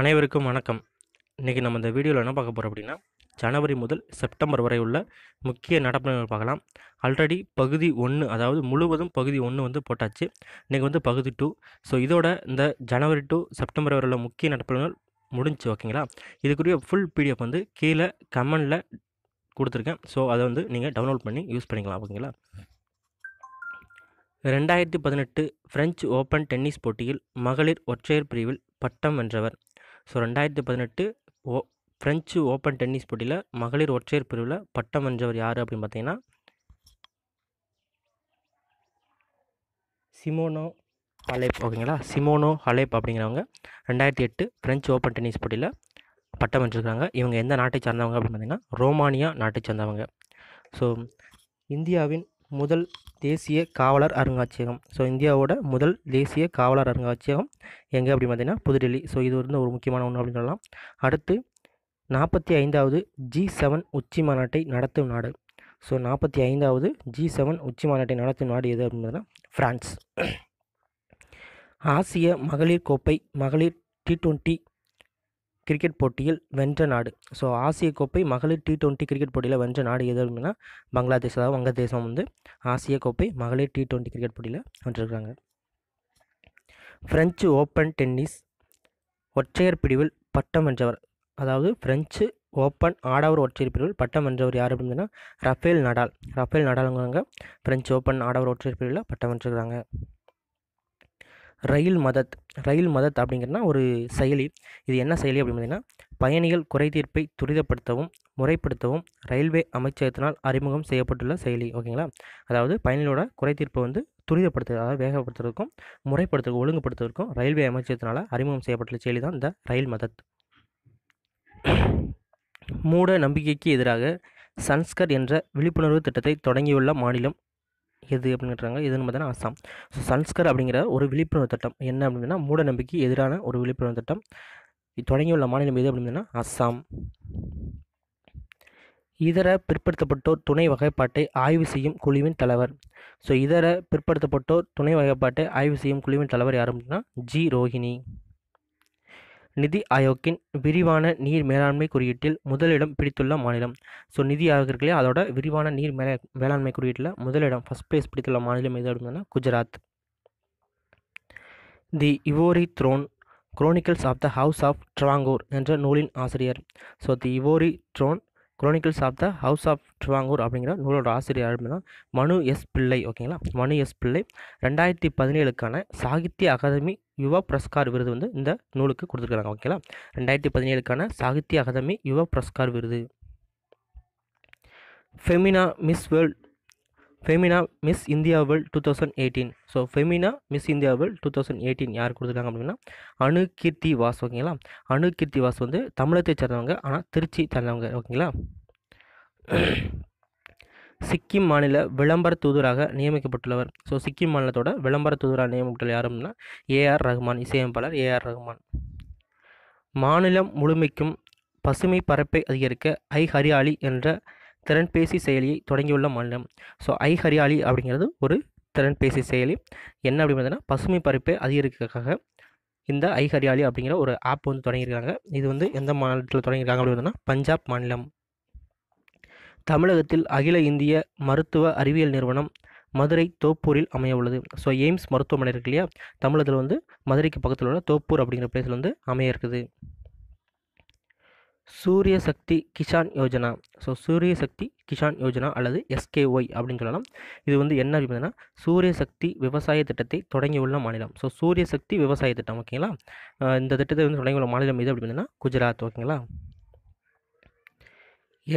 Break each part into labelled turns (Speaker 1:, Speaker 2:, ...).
Speaker 1: அனைவருக்கும் வணக்கம் இன்றைக்கி நம்ம இந்த வீடியோவில் என்ன பார்க்க போகிறோம் அப்படின்னா ஜனவரி முதல் செப்டம்பர் வரை உள்ள முக்கிய நடப்புகள் பார்க்கலாம் ஆல்ரெடி பகுதி ஒன்று அதாவது முழுவதும் பகுதி ஒன்று வந்து போட்டாச்சு இன்றைக்கி வந்து பகுதி டூ ஸோ இதோட இந்த ஜனவரி டு செப்டம்பர் வரை உள்ள முக்கிய நடப்புகள் முடிஞ்சு ஓகேங்களா இதுக்குரிய ஃபுல் பிடிஎஃப் வந்து கீழே கமெண்டில் கொடுத்துருக்கேன் ஸோ அதை வந்து நீங்கள் டவுன்லோட் பண்ணி யூஸ் பண்ணிக்கலாம் ஓகேங்களா ரெண்டாயிரத்தி பதினெட்டு ஃப்ரெஞ்சு ஓப்பன் டென்னிஸ் போட்டியில் மகளிர் ஒற்றையர் பிரிவில் பட்டம் வென்றவர் ஸோ ரெண்டாயிரத்தி பதினெட்டு ஓ ஃப்ரெஞ்சு ஓப்பன் டென்னிஸ் போட்டியில் மகளிர் ஒற்றையர் பிரிவில் பட்டம் வென்றவர் யார் அப்படின்னு பார்த்தீங்கன்னா சிமோனோ ஹலேப் ஓகேங்களா சிமோனோ ஹலேப் அப்படிங்கிறவங்க ரெண்டாயிரத்தி எட்டு ஃப்ரெஞ்சு ஓப்பன் டென்னிஸ் போட்டியில் பட்டம் வென்றிருக்காங்க இவங்க எந்த நாட்டை சார்ந்தவங்க அப்படின்னு பார்த்தீங்கன்னா ரோமானியா நாட்டை சார்ந்தவங்க ஸோ இந்தியாவின் முதல் தேசிய காவலர் அருங்காட்சியகம் ஸோ இந்தியாவோட முதல் தேசிய காவலர் அருங்காட்சியகம் எங்கே அப்படின்னு பார்த்தீங்கன்னா புதுடெல்லி ஸோ இது வந்து ஒரு முக்கியமான ஒன்று அப்படின்னு சொல்லலாம் அடுத்து நாற்பத்தி ஐந்தாவது ஜி செவன் உச்சி மாநாட்டை நடத்தும் நாடு ஸோ நாற்பத்தி ஐந்தாவது ஜி செவன் உச்சி மாநாட்டை நடத்தும் நாடு எது அப்படின்னு பார்த்தீங்கன்னா ஃப்ரான்ஸ் ஆசிய மகளிர் கோப்பை மகளிர் டி ட்வெண்ட்டி கிரிக்கெட் போட்டியில் வென்ற நாடு ஸோ ஆசிய கோப்பை மகளிர் டி டுவெண்ட்டி கிரிக்கெட் போட்டியில் வென்ற நாடு எது அப்படின்னா பங்களாதேஷ் அதாவது வங்கதேசம் வந்து ஆசிய கோப்பை மகளிர் டி டுவெண்ட்டி கிரிக்கெட் போட்டியில் வென்றிருக்காங்க ஃப்ரெஞ்சு ஓப்பன் டென்னிஸ் ஒற்றையர் பிரிவில் பட்டம் வென்றவர் அதாவது ஃப்ரெஞ்சு ஓப்பன் ஆடவர் ஒற்றையர் பிரிவில் பட்டம் வென்றவர் யார் அப்படின்னா ரஃபேல் நடால் ரஃபேல் நடாலுங்கிறாங்க ஃப்ரெஞ்சு ஓப்பன் ஆடவர் ஒற்றையர் பிரிவில் பட்டம் வென்றுக்கிறாங்க ரயில் மதத் ரயில் மதத் அப்படிங்கிறதுனா ஒரு செயலி இது என்ன செயலி அப்படின்னு பார்த்தீங்கன்னா பயணிகள் குறைதீர்ப்பை துரிதப்படுத்தவும் முறைப்படுத்தவும் ரயில்வே அமைச்சகத்தினால் அறிமுகம் செய்யப்பட்டுள்ள செயலி ஓகேங்களா அதாவது பயணிகளோட குறைதீர்ப்பை வந்து துரிதப்படுத்து அதாவது வேகப்படுத்துறதுக்கும் முறைப்படுத்த ஒழுங்குபடுத்துவதற்கும் ரயில்வே அமைச்சகத்தினால் அறிமுகம் செய்யப்பட்டுள்ள செயலி தான் இந்த ரயில் மதத் மூட நம்பிக்கைக்கு எதிராக சன்ஸ்கர் என்ற விழிப்புணர்வு திட்டத்தை தொடங்கியுள்ள மாநிலம் எது அப்படின்னு எதுன்னு பார்த்தீங்கன்னா அசாம் ஸோ சன்ஸ்கர் அப்படிங்கிற ஒரு விழிப்புணர்வு திட்டம் என்ன அப்படின்னா மூட நம்பிக்கை எதிரான ஒரு விழிப்புணர்வு திட்டம் தொடங்கியுள்ள மாநிலம் எது அப்படின்னா அஸ்ஸாம் இதர பிற்படுத்தப்பட்டோர் துணை வகைப்பாட்டை ஆய்வு செய்யும் குழுவின் தலைவர் ஸோ இதர பிற்படுத்தப்பட்டோர் துணை வகைப்பாட்டை ஆய்வு செய்யும் குழுவின் தலைவர் யார் அப்படின்னா ஜி ரோஹிணி நிதி ஆயோக்கின் விரிவான நீர் மேலாண்மை குறியீட்டில் முதலிடம் பிடித்துள்ள மாநிலம் ஸோ நிதி ஆயோக் அதோட விரிவான நீர் மேல மேலாண்மை குறியீட்டில் முதலிடம் ஃபஸ்ட் பிளேஸ் பிடித்துள்ள மாநிலம் எது அப்படின்னா Gujarat the ivory throne chronicles of the house of Travancore என்ற நூலின் ஆசிரியர் so the ivory throne chronicles of the house of Travancore அப்படிங்கிற நூலோட ஆசிரியர் அப்படின்னா மனு எஸ் பிள்ளை ஓகேங்களா மனு எஸ் பிள்ளை ரெண்டாயிரத்தி பதினேழுக்கான சாகித்ய அகாதமி யுவா புரஸ்கார் விருது வந்து இந்த நூலுக்கு கொடுத்துருக்காங்க ஓகேங்களா ரெண்டாயிரத்தி பதினேழுக்கான சாகித்ய அகாதமி யுவா புரஸ்கார் விருது Femina miss world Femina miss India two thousand eighteen so Femina miss India two thousand eighteen யார் கொடுத்துருக்காங்க அப்படின்னா அணு கீர்த்தி வாஸ் ஓகேங்களா அணு கீர்த்தி வாஸ் வந்து தமிழத்தை சேர்ந்தவங்க ஆனால் திருச்சி சேர்ந்தவங்க ஓகேங்களா சிக்கிம் மாநில விளம்பர தூதராக நியமிக்கப்பட்டுள்ளவர் ஸோ சிக்கிம் மாநிலத்தோட விளம்பர தூதராக நியமிக்கப்பட்டுள்ள யார் அப்படின்னா ஏஆர் ரஹ்மான் இசையமைப்பாளர் ஏஆர் ரஹ்மான் மாநிலம் முழுமைக்கும் பசுமை பரப்பை அதிகரிக்க ஐ ஹரியாலி என்ற திறன்பேசி செயலியை தொடங்கியுள்ள மாநிலம் ஸோ ஐ ஹரியாலி அப்படிங்கிறது ஒரு திறன்பேசி செயலி என்ன அப்படிங்கிறதுனா பசுமை பரப்பை அதிகரிக்கிறதுக்காக இந்த ஐ ஹரியாலி அப்படிங்கிற ஒரு ஆப் வந்து தொடங்கியிருக்காங்க இது வந்து எந்த மாநிலத்தில் தொடங்கியிருக்காங்க அப்படின்னா பஞ்சாப் மாநிலம் தமிழகத்தில் அகில இந்திய மருத்துவ அறிவியல் நிறுவனம் மதுரை தோப்பூரில் அமைய உள்ளது ஸோ எய்ம்ஸ் மருத்துவமனை இருக்கு இல்லையா தமிழகத்தில் வந்து மதுரைக்கு பக்கத்தில் உள்ள தோப்பூர் அப்படிங்கிற பிளேஸில் வந்து அமைய இருக்குது சூரிய சக்தி கிஷான் யோஜனா ஸோ சூரிய சக்தி கிஷான் யோஜனா அல்லது எஸ்கேஒய் அப்படின்னு சொல்லலாம் இது வந்து என்ன அப்படின்னா சூரிய சக்தி விவசாய திட்டத்தை தொடங்கியுள்ள மாநிலம் ஸோ சூரிய சக்தி விவசாய திட்டம் ஓகேங்களா இந்த திட்டத்தை வந்து தொடங்கியுள்ள மாநிலம் இது அப்படின்னா குஜராத் ஓகேங்களா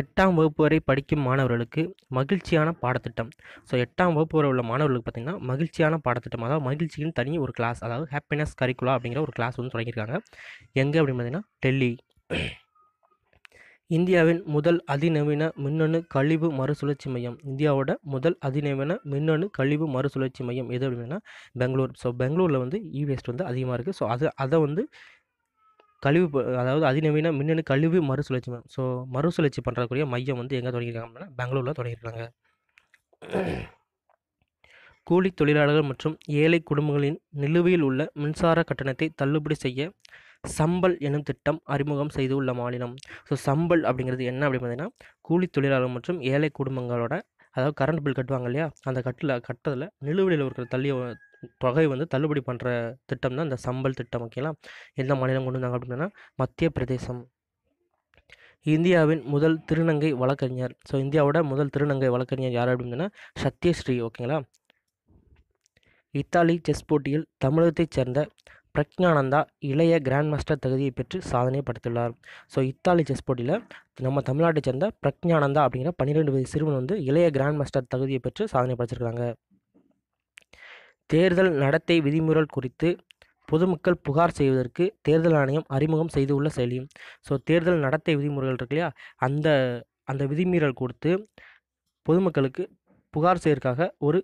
Speaker 1: எட்டாம் வகுப்பு வரை படிக்கும் மாணவர்களுக்கு மகிழ்ச்சியான பாடத்திட்டம் ஸோ எட்டாம் வகுப்பு வரை உள்ள மாணவர்களுக்கு பார்த்திங்கன்னா மகிழ்ச்சியான பாடத்திட்டம் அதாவது மகிழ்ச்சியின் தனி ஒரு கிளாஸ் அதாவது ஹாப்பினஸ் கரிக்குலா அப்படிங்கிற ஒரு கிளாஸ் வந்து தொடங்கியிருக்காங்க எங்கே அப்படின்னு பார்த்திங்கன்னா டெல்லி இந்தியாவின் முதல் அதிநவீன மின்னணு கழிவு மறுசுழற்சி மையம் இந்தியாவோட முதல் அதிநவீன மின்னணு கழிவு மறுசுழற்சி மையம் எது அப்படின்னா பெங்களூர் ஸோ பெங்களூரில் வந்து இவேஸ்ட் வந்து அதிகமாக இருக்குது ஸோ அது அதை வந்து கழிவு அதாவது அதிநவீன மின்னணு கழிவு மறுசுழற்சி மையம் ஸோ மறுசுழற்சி பண்ணுறக்கூடிய மையம் வந்து எங்கே தொடங்கியிருக்காங்க அப்படின்னா பெங்களூரில் தொடங்கியிருக்காங்க கூலி தொழிலாளர்கள் மற்றும் ஏழை குடும்பங்களின் நிலுவையில் உள்ள மின்சார கட்டணத்தை தள்ளுபடி செய்ய சம்பல் எனும் திட்டம் அறிமுகம் செய்துள்ள மாநிலம் ஸோ சம்பல் அப்படிங்கிறது என்ன அப்படின்னு பார்த்தீங்கன்னா கூலி தொழிலாளர் மற்றும் ஏழை குடும்பங்களோட அதாவது கரண்ட் பில் கட்டுவாங்க இல்லையா அந்த கட்டில் கட்டதில் நிலுவையில் இருக்கிற தள்ளிய தொகை வந்து தள்ளுபடி பண்ணுற திட்டம் தான் இந்த சம்பல் திட்டம் ஓகேங்களா எந்த மாநிலம் கொண்டு வந்தாங்க அப்படின்னா மத்திய பிரதேசம் இந்தியாவின் முதல் திருநங்கை வழக்கறிஞர் ஸோ இந்தியாவோட முதல் திருநங்கை வழக்கறிஞர் யார் அப்படின்னா சத்யஸ்ரீ ஓகேங்களா இத்தாலி செஸ் போட்டியில் தமிழகத்தைச் சேர்ந்த பிரக்ஞானந்தா இளைய கிராண்ட் மாஸ்டர் தகுதியை பெற்று சாதனை படுத்துள்ளார் ஸோ இத்தாலி செஸ் போட்டியில் நம்ம தமிழ்நாட்டை சேர்ந்த பிரக்ஞானந்தா அப்படிங்கிற பன்னிரெண்டு வயது சிறுவன் வந்து இளைய கிராண்ட் மாஸ்டர் தகுதியை பெற்று சாதனை படைச்சிருக்காங்க தேர்தல் நடத்தை விதிமுறைகள் குறித்து பொதுமக்கள் புகார் செய்வதற்கு தேர்தல் ஆணையம் அறிமுகம் செய்துள்ள செயலியும் ஸோ தேர்தல் நடத்தை விதிமுறைகள் இருக்கு இல்லையா அந்த அந்த விதிமீறல் கொடுத்து பொதுமக்களுக்கு புகார் செய்யறதுக்காக ஒரு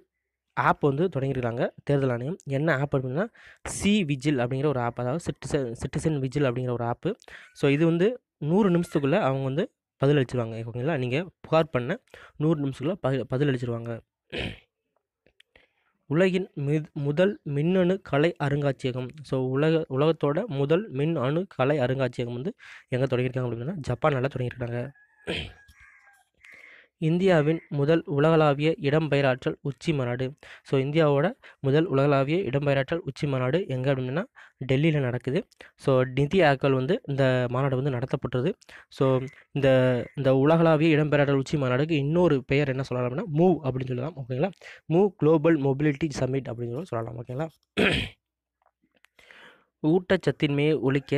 Speaker 1: ஆப் வந்து தொடங்கியிருக்காங்க தேர்தல் ஆணையம் என்ன ஆப் அப்படின்னா சி விஜில் அப்படிங்கிற ஒரு ஆப் அதாவது சிட்டிசன் சிட்டிசன் விஜில் அப்படிங்கிற ஒரு ஆப்பு ஸோ இது வந்து நூறு நிமிஷத்துக்குள்ளே அவங்க வந்து பதில் அளிச்சிருவாங்க ஓகேங்களா நீங்கள் புகார் பண்ண நூறு நிமிஷத்துக்குள்ளே ப பதில் அளிச்சிருவாங்க உலகின் மி முதல் மின்னணு கலை அருங்காட்சியகம் ஸோ உலக உலகத்தோட முதல் மின் அணு கலை அருங்காட்சியகம் வந்து எங்கே தொடங்கியிருக்காங்க அப்படின்னா ஜப்பானில் தொடங்கியிருக்காங்க இந்தியாவின் முதல் உலகளாவிய இடம்பெயராற்றல் உச்சி மாநாடு ஸோ இந்தியாவோட முதல் உலகளாவிய இடம்பெயராற்றல் உச்சி மாநாடு எங்கே அப்படின்னா டெல்லியில் நடக்குது ஸோ நிதி ஆக்கள் வந்து இந்த மாநாடு வந்து நடத்தப்பட்டது ஸோ இந்த இந்த உலகளாவிய இடம்பெயராற்றல் உச்சி மாநாடுக்கு இன்னொரு பெயர் என்ன சொல்லலாம் அப்படின்னா மூவ் அப்படின்னு சொல்லலாம் ஓகேங்களா மூவ் குளோபல் மொபிலிட்டி சம்மிட் அப்படின்னு சொல்லலாம் ஓகேங்களா ஊட்டச்சத்தின்மையை ஒழிக்க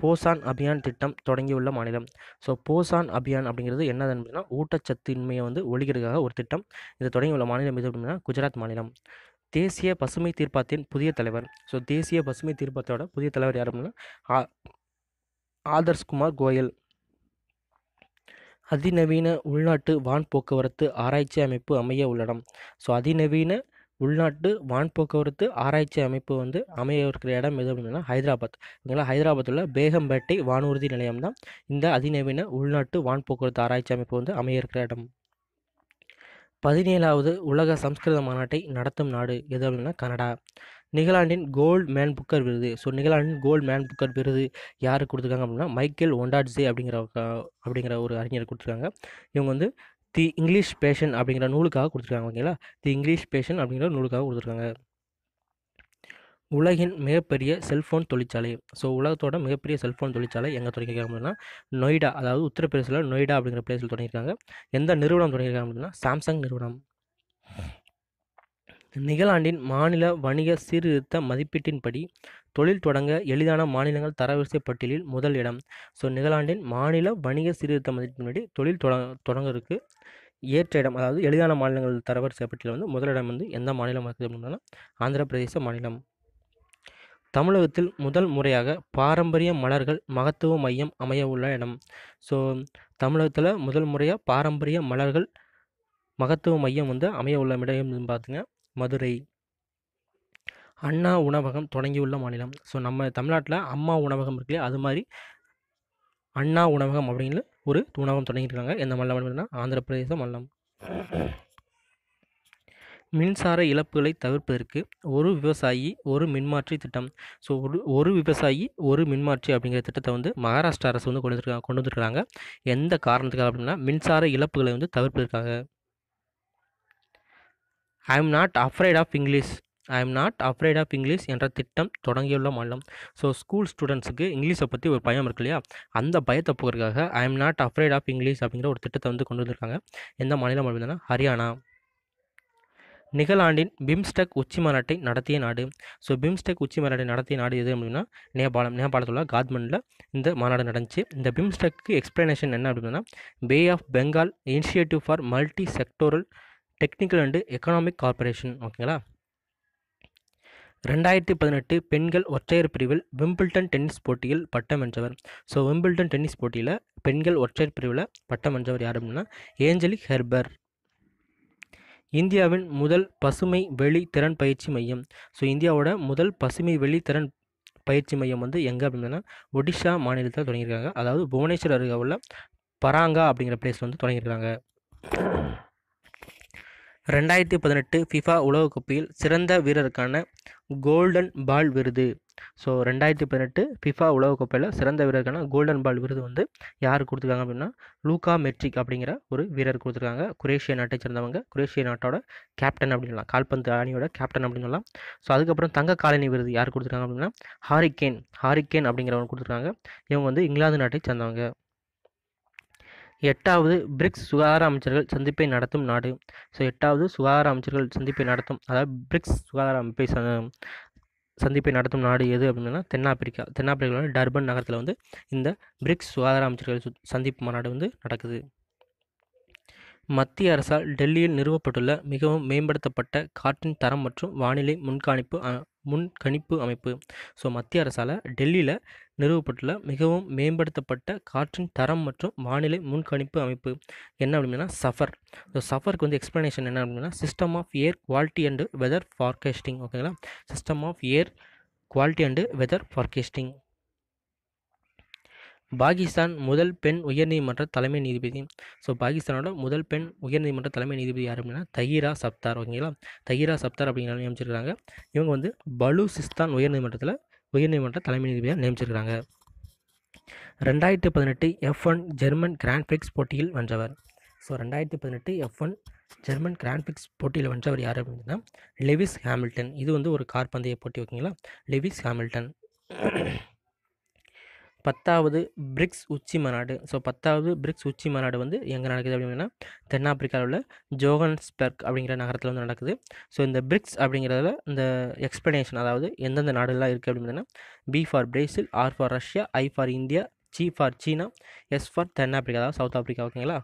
Speaker 1: போசான் அபியான் திட்டம் தொடங்கியுள்ள மாநிலம் ஸோ போசான் அபியான் அப்படிங்கிறது என்னது அப்படின்னா ஊட்டச்சத்து இன்மையை வந்து ஒழிக்கிறதுக்காக ஒரு திட்டம் இதை தொடங்கியுள்ள மாநிலம் எது அப்படின்னா குஜராத் மாநிலம் தேசிய பசுமை தீர்ப்பாத்தின் புதிய தலைவர் ஸோ தேசிய பசுமை தீர்ப்பாத்தோட புதிய தலைவர் யார் அப்படின்னா ஆதர்ஷ்குமார் கோயல் அதிநவீன உள்நாட்டு வான் போக்குவரத்து ஆராய்ச்சி அமைப்பு அமைய உள்ளடம் ஸோ அதிநவீன உள்நாட்டு வான் போக்குவரத்து ஆராய்ச்சி அமைப்பு வந்து அமைய இருக்கிற இடம் எது அப்படின்னா ஹைதராபாத் ஓகேங்களா ஹைதராபாத்தில் உள்ள பேகம்பேட்டை வானூர்தி நிலையம் தான் இந்த அதிநவீன உள்நாட்டு வான் போக்குவரத்து ஆராய்ச்சி அமைப்பு வந்து அமைய இருக்கிற இடம் பதினேழாவது உலக சம்ஸ்கிருத மாநாட்டை நடத்தும் நாடு எது அப்படின்னா கனடா நிகலாண்டின் கோல்டு மேன் புக்கர் விருது ஸோ நிகலாண்டின் கோல்டு மேன் புக்கர் விருது யார் கொடுத்துருக்காங்க அப்படின்னா மைக்கேல் ஒண்டாட்ஸே அப்படிங்கிற அப்படிங்கிற ஒரு அறிஞர் கொடுத்துருக்காங்க இவங்க வந்து தி இங்கிலீஷ் பேஷன் அப்படிங்கிற நூலுக்காக கொடுத்துருக்காங்க ஓகேங்களா தி இங்கிலீஷ் பேஷன் அப்படிங்கிற நூலுக்காக கொடுத்துருக்காங்க உலகின் மிகப்பெரிய செல்ஃபோன் தொழிற்சாலை ஸோ உலகத்தோட மிகப்பெரிய செல்ஃபோன் தொழிற்சாலை எங்கே தொடங்கியிருக்காங்க அப்படின்னா நொய்டா அதாவது உத்தரப்பிரதேசில் நொய்டா அப்படிங்கிற பிளேஸில் தொடங்கியிருக்காங்க எந்த நிறுவனம் தொடங்கியிருக்காங்க அப்படின்னா சாம்சங் நிறுவனம் நிகழாண்டின் மாநில வணிக சீர்திருத்த மதிப்பீட்டின்படி தொழில் தொடங்க எளிதான மாநிலங்கள் தரவரிசை பட்டியலில் முதல் இடம் ஸோ நிகழ்லாண்டின் மாநில வணிக சீர்திருத்த மதிப்பின்படி தொழில் தொட தொடங்குறதுக்கு ஏற்ற இடம் அதாவது எளிதான மாநிலங்கள் தரவரிசை பட்டியலில் வந்து முதலிடம் வந்து எந்த மாநிலம் இருக்குது அப்படின்னா ஆந்திர பிரதேச மாநிலம் தமிழகத்தில் முதல் முறையாக பாரம்பரிய மலர்கள் மகத்துவ மையம் அமைய உள்ள இடம் ஸோ தமிழகத்தில் முதல் முறையாக பாரம்பரிய மலர்கள் மகத்துவ மையம் வந்து அமைய உள்ள இடம் பார்த்தீங்கன்னா மதுரை அண்ணா உணவகம் தொடங்கியுள்ள மாநிலம் ஸோ நம்ம தமிழ்நாட்டில் அம்மா உணவகம் இருக்குல்லையே அது மாதிரி அண்ணா உணவகம் அப்படின்னு ஒரு உணவகம் தொடங்கியிருக்காங்க எந்த மல்லம் அப்படின்னா ஆந்திர பிரதேச மல்லம் மின்சார இழப்புகளை தவிர்ப்பதற்கு ஒரு விவசாயி ஒரு மின்மாற்றி திட்டம் ஸோ ஒரு ஒரு விவசாயி ஒரு மின்மாற்றி அப்படிங்கிற திட்டத்தை வந்து மகாராஷ்டிரா அரசு வந்து கொண்டு வந்துருக்காங்க கொண்டு வந்துருக்காங்க எந்த காரணத்துக்காக அப்படின்னா மின்சார இழப்புகளை வந்து தவிர்ப்பதற்காக I am not afraid of English I am not afraid of English என்ற திட்டம் தொடங்கியுள்ள மாநிலம் ஸோ ஸ்கூல் ஸ்டூடெண்ட்ஸுக்கு இங்கிலீஷை பற்றி ஒரு பயம் இருக்கு இல்லையா அந்த பயத்தை போகிறதுக்காக I am not afraid of English அப்படிங்கிற ஒரு திட்டத்தை வந்து கொண்டு வந்திருக்காங்க எந்த மாநிலம் அப்படின்னா ஹரியானா நிகழாண்டின் பிம்ஸ்டெக் உச்சி மாநாட்டை நடத்திய நாடு ஸோ பிம்ஸ்டெக் உச்சி மாநாட்டை நடத்திய நாடு எது அப்படின்னா நேபாளம் நேபாளத்தில் காத்மண்டில் இந்த மாநாடு நடந்துச்சு இந்த பிம்ஸ்டெக்கு எக்ஸ்ப்ளனேஷன் என்ன அப்படின்னா bay of Bengal initiative for multi sectoral technical and economic cooperation ஓகேங்களா ரெண்டாயிரத்தி பதினெட்டு பெண்கள் ஒற்றையர் பிரிவில் விம்பிள்டன் டென்னிஸ் போட்டியில் பட்டம் வென்றவர் ஸோ விம்பிள்டன் டென்னிஸ் போட்டியில் பெண்கள் ஒற்றையர் பிரிவில் பட்டம் வென்றவர் யார் அப்படின்னா ஏஞ்சலிக் ஹெர்பர் இந்தியாவின் முதல் பசுமை வெளி திறன் பயிற்சி மையம் ஸோ இந்தியாவோட முதல் பசுமை வெளி திறன் பயிற்சி மையம் வந்து எங்கே அப்படின்னா ஒடிஷா மாநிலத்தில் தொடங்கியிருக்காங்க அதாவது புவனேஸ்வர் அருகே உள்ள பராங்கா அப்படிங்கிற பிளேஸில் வந்து தொடங்கியிருக்காங்க ரெண்டாயிரத்தி பதினெட்டு ஃபிஃபா உலகக்கோப்பையில் சிறந்த வீரருக்கான கோல்டன் பால் விருது ஸோ ரெண்டாயிரத்தி பதினெட்டு ஃபிஃபா உலகக்கோப்பையில் சிறந்த வீரருக்கான கோல்டன் பால் விருது வந்து யார் கொடுத்துருக்காங்க அப்படின்னா லூகா மெட்ரிக் அப்படிங்கிற ஒரு வீரர் கொடுத்துருக்காங்க குரேஷிய நாட்டை சேர்ந்தவங்க குரேஷிய நாட்டோட கேப்டன் அப்படின்லாம் கால்பந்து அணியோட கேப்டன் அப்படின்லாம் ஸோ அதுக்கப்புறம் தங்க காலனி விருது யார் கொடுத்துருக்காங்க அப்படின்னா ஹாரிகேன் ஹாரிகேன் அப்படிங்கிறவங்க கொடுத்துருக்காங்க இவங்க வந்து இங்கிலாந்து நாட்டை சேர்ந்தவங்க எட்டாவது பிரிக்ஸ் சுகாதார அமைச்சர்கள் சந்திப்பை நடத்தும் நாடு ஸோ எட்டாவது சுகாதார அமைச்சர்கள் சந்திப்பை நடத்தும் அதாவது பிரிக்ஸ் சுகாதார அமைப்பை சந்திப்பை நடத்தும் நாடு எது அப்படின்னா தென்னாப்பிரிக்கா தென்னாப்பிரிக்காவில் டர்பன் நகரத்தில் வந்து இந்த பிரிக்ஸ் சுகாதார அமைச்சர்கள் சந்திப்பு மாநாடு வந்து நடக்குது மத்திய அரசால் டெல்லியில் நிறுவப்பட்டுள்ள மிகவும் மேம்படுத்தப்பட்ட காற்றின் தரம் மற்றும் வானிலை முன்காணிப்பு முன்கணிப்பு அமைப்பு ஸோ மத்திய அரசால் டெல்லியில் நிறுவப்பட்டுள்ள மிகவும் மேம்படுத்தப்பட்ட காற்றின் தரம் மற்றும் வானிலை முன்கணிப்பு அமைப்பு என்ன அப்படின்னா சஃபர் ஸோ சஃபருக்கு வந்து எக்ஸ்ப்ளனேஷன் என்ன அப்படின்னா system of air quality and weather forecasting ஓகேங்களா system of air quality and weather forecasting Pakistan முதல் பெண் உயர்நீதிமன்ற தலைமை நீதிபதி ஸோ பாகிஸ்தானோட முதல் பெண் உயர்நீதிமன்ற தலைமை நீதிபதி யார் அப்படின்னா தஹீரா சப்தார் ஓகேங்களா தஹீரா சப்தார் அப்படிங்கிற நியமிச்சிருக்காங்க இவங்க வந்து பலூசிஸ்தான் உயர்நீதிமன்றத்தில் உயர்நீதிமன்ற தலைமை நீதிபதியாக நியமிச்சிருக்காங்க ரெண்டாயிரத்து பதினெட்டு F one German grand prix போட்டியில் வென்றவர் ஸோ ரெண்டாயிரத்து பதினெட்டு F one German grand prix போட்டியில் வென்றவர் யார் அப்படின்னா லெவிஸ் ஹேமில்டன் இது வந்து ஒரு கார் பந்தய போட்டி ஓகேங்களா லெவிஸ் ஹேமில்டன் பத்தாவது பிரிக்ஸ் உச்சி மாநாடு ஸோ பத்தாவது பிரிக்ஸ் உச்சி மாநாடு வந்து எங்கே நடக்குது அப்படின்னா தென்னாப்பிரிக்காவில் உள்ள ஜோகன்ஸ்பெர்க் அப்படிங்கிற நகரத்தில் வந்து நடக்குது ஸோ இந்த பிரிக்ஸ் அப்படிங்கிறதுல இந்த எக்ஸ்பிளனேஷன் அதாவது எந்தெந்த நாடுலாம் இருக்குது அப்படின்னா B for Brazil R for Russia I for India C for China S for தென்னாப்பிரிக்கா அதாவது சவுத் ஆப்பிரிக்கா ஓகேங்களா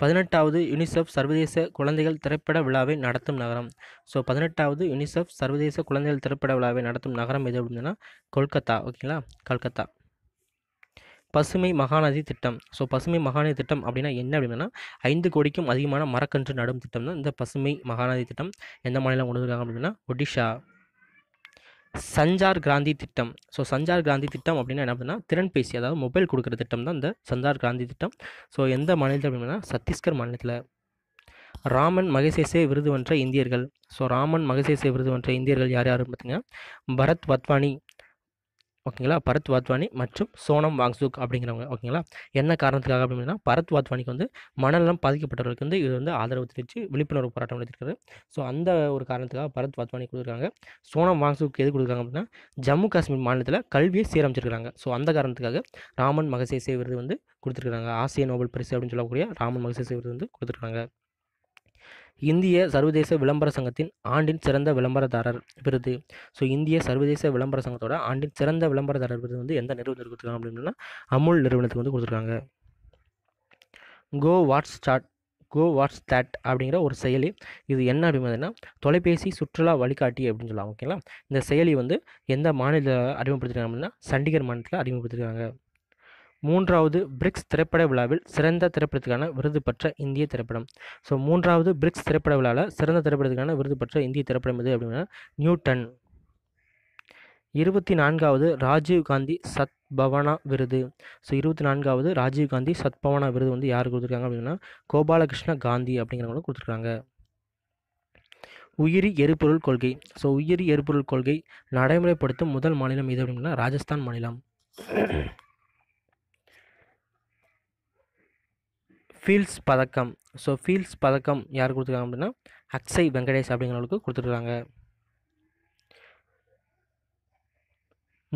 Speaker 1: பதினெட்டாவது யுனிசெஃப் சர்வதேச குழந்தைகள் திரைப்பட விழாவை நடத்தும் நகரம் ஸோ பதினெட்டாவது யுனிசெஃப் சர்வதேச குழந்தைகள் திரைப்பட விழாவை நடத்தும் நகரம் எது அப்படின்னா கொல்கத்தா ஓகேங்களா கல்கத்தா பசுமை மகாநதி திட்டம் ஸோ பசுமை மகாநதி திட்டம் அப்படின்னா என்ன அப்படின்னா ஐந்து கோடிக்கும் அதிகமான மரக்கன்று நடும் திட்டம் தான் இந்த பசுமை மகாநதி திட்டம் எந்த மாநிலம் கொண்டு வந்திருக்காங்க அப்படின்னா ஒடிஷா சஞ்சார் கிராந்தி திட்டம் ஸோ சஞ்சார் கிராந்தி திட்டம் அப்படின்னா என்ன அப்படின்னா திறன்பேசி அதாவது மொபைல் கொடுக்குற திட்டம் தான் இந்த சஞ்சார் கிராந்தி திட்டம் ஸோ எந்த மாநிலத்தில் அப்படின்னா சத்தீஸ்கர் மாநிலத்தில் ராமன் மகசேசே விருது வென்ற இந்தியர்கள் ஸோ ராமன் மகசேசே விருது வென்ற இந்தியர்கள் யார் யாருன்னு பார்த்தீங்கன்னா பரத் வத்வானி ஓகேங்களா பரத் வாத்வானி மற்றும் சோனம் வாங்சுக் அப்படிங்கிறவங்க ஓகேங்களா என்ன காரணத்துக்காக அப்படின்னா பரத் வாத்வானிக்கு வந்து மனநலம் பாதிக்கப்பட்டவர்களுக்கு வந்து இது வந்து ஆதரவு தெரிவித்து விழிப்புணர்வு போராட்டம் நடத்திருக்காரு ஸோ அந்த ஒரு காரணத்துக்காக பரத் வாத்வானி கொடுக்குறாங்க சோனம் வாங்சுக் எது கொடுக்குறாங்க அப்படின்னா ஜம்மு காஷ்மீர் மாநிலத்தில் கல்வியை சீரமைச்சிருக்கிறாங்க ஸோ அந்த காரணத்துக்காக ராமன் மகசேசே விருது வந்து கொடுத்துருக்காங்க ஆசிய நோபல் பரிசு அப்படின்னு சொல்லக்கூடிய ராமன் மகசேசே விருது வந்து கொடுத்துருக்காங்க இந்திய சர்வதேச விளம்பர சங்கத்தின் ஆண்டின் சிறந்த விளம்பரதாரர் விருது ஸோ இந்திய சர்வதேச விளம்பர சங்கத்தோட ஆண்டின் சிறந்த விளம்பரதாரர் விருது வந்து எந்த நிறுவனத்துக்கு கொடுத்துருக்காங்க அப்படின்னா அமுல் நிறுவனத்துக்கு வந்து கொடுத்துருக்காங்க go what's chat go what's that அப்படிங்கிற ஒரு செயலி இது என்ன அப்படின்னா தொலைபேசி சுற்றுலா வழிகாட்டி அப்படின்னு சொல்லலாம் ஓகேங்களா இந்த செயலி வந்து எந்த மாநில அறிமுகப்படுத்திருக்காங்க அப்படின்னா சண்டிகர் மாநிலத்தில் அறிமுகப்படுத்திருக்காங்க மூன்றாவது பிரிக்ஸ் திரைப்பட விழாவில் சிறந்த திரைப்படத்துக்கான விருது பெற்ற இந்திய திரைப்படம் ஸோ மூன்றாவது பிரிக்ஸ் திரைப்பட விழாவில் சிறந்த திரைப்படத்துக்கான விருது பெற்ற இந்திய திரைப்படம் எது அப்படின்னா நியூட்டன் இருபத்தி நான்காவது ராஜீவ் காந்தி சத் பவனா விருது ஸோ இருபத்தி நான்காவது ராஜீவ் காந்தி சத்பவனா விருது வந்து யார் கொடுத்துருக்காங்க அப்படின்னா கோபாலகிருஷ்ண காந்தி அப்படிங்கிறவங்க கொடுத்துருக்காங்க உயிரி எரிபொருள் கொள்கை ஸோ உயிரி எரிபொருள் கொள்கை நடைமுறைப்படுத்தும் முதல் மாநிலம் எது அப்படின்னா ராஜஸ்தான் மாநிலம் ஃபீல்ஸ் பதக்கம் ஸோ ஃபீல்ஸ் பதக்கம் யார் கொடுத்துருக்காங்க அப்படின்னா அக்ஷய் வெங்கடேஷ் அப்படிங்கிறவங்களுக்கு கொடுத்துருக்காங்க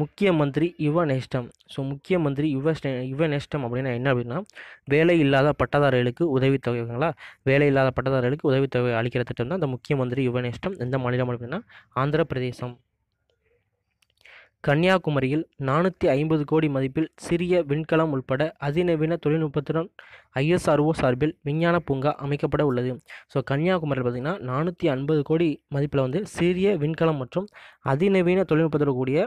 Speaker 1: முக்கிய மந்திரி யுவ நேஷ்டம் ஸோ முக்கிய மந்திரி யுவ யுவ நேஷ்டம் அப்படின்னா என்ன அப்படின்னா வேலை இல்லாத பட்டதாரிகளுக்கு உதவித்தொகைங்களா வேலை இல்லாத பட்டதாரிகளுக்கு உதவித்தொகை அளிக்கிற திட்டம் தான் இந்த முக்கிய மந்திரி யுவ நேஷ்டம் எந்த மாநிலம் அப்படின்னா ஆந்திர பிரதேசம் கன்னியாகுமரியில் நானூற்றி ஐம்பது கோடி மதிப்பில் சிறிய விண்கலம் உட்பட அதிநவீன தொழில்நுட்பத்துடன் ஐஎஸ்ஆர்ஓ சார்பில் விஞ்ஞான பூங்கா அமைக்கப்பட உள்ளது ஸோ கன்னியாகுமரியில் பார்த்திங்கன்னா நானூற்றி ஐம்பது கோடி மதிப்பில் வந்து சிறிய விண்கலம் மற்றும் அதிநவீன தொழில்நுட்பத்துடன் கூடிய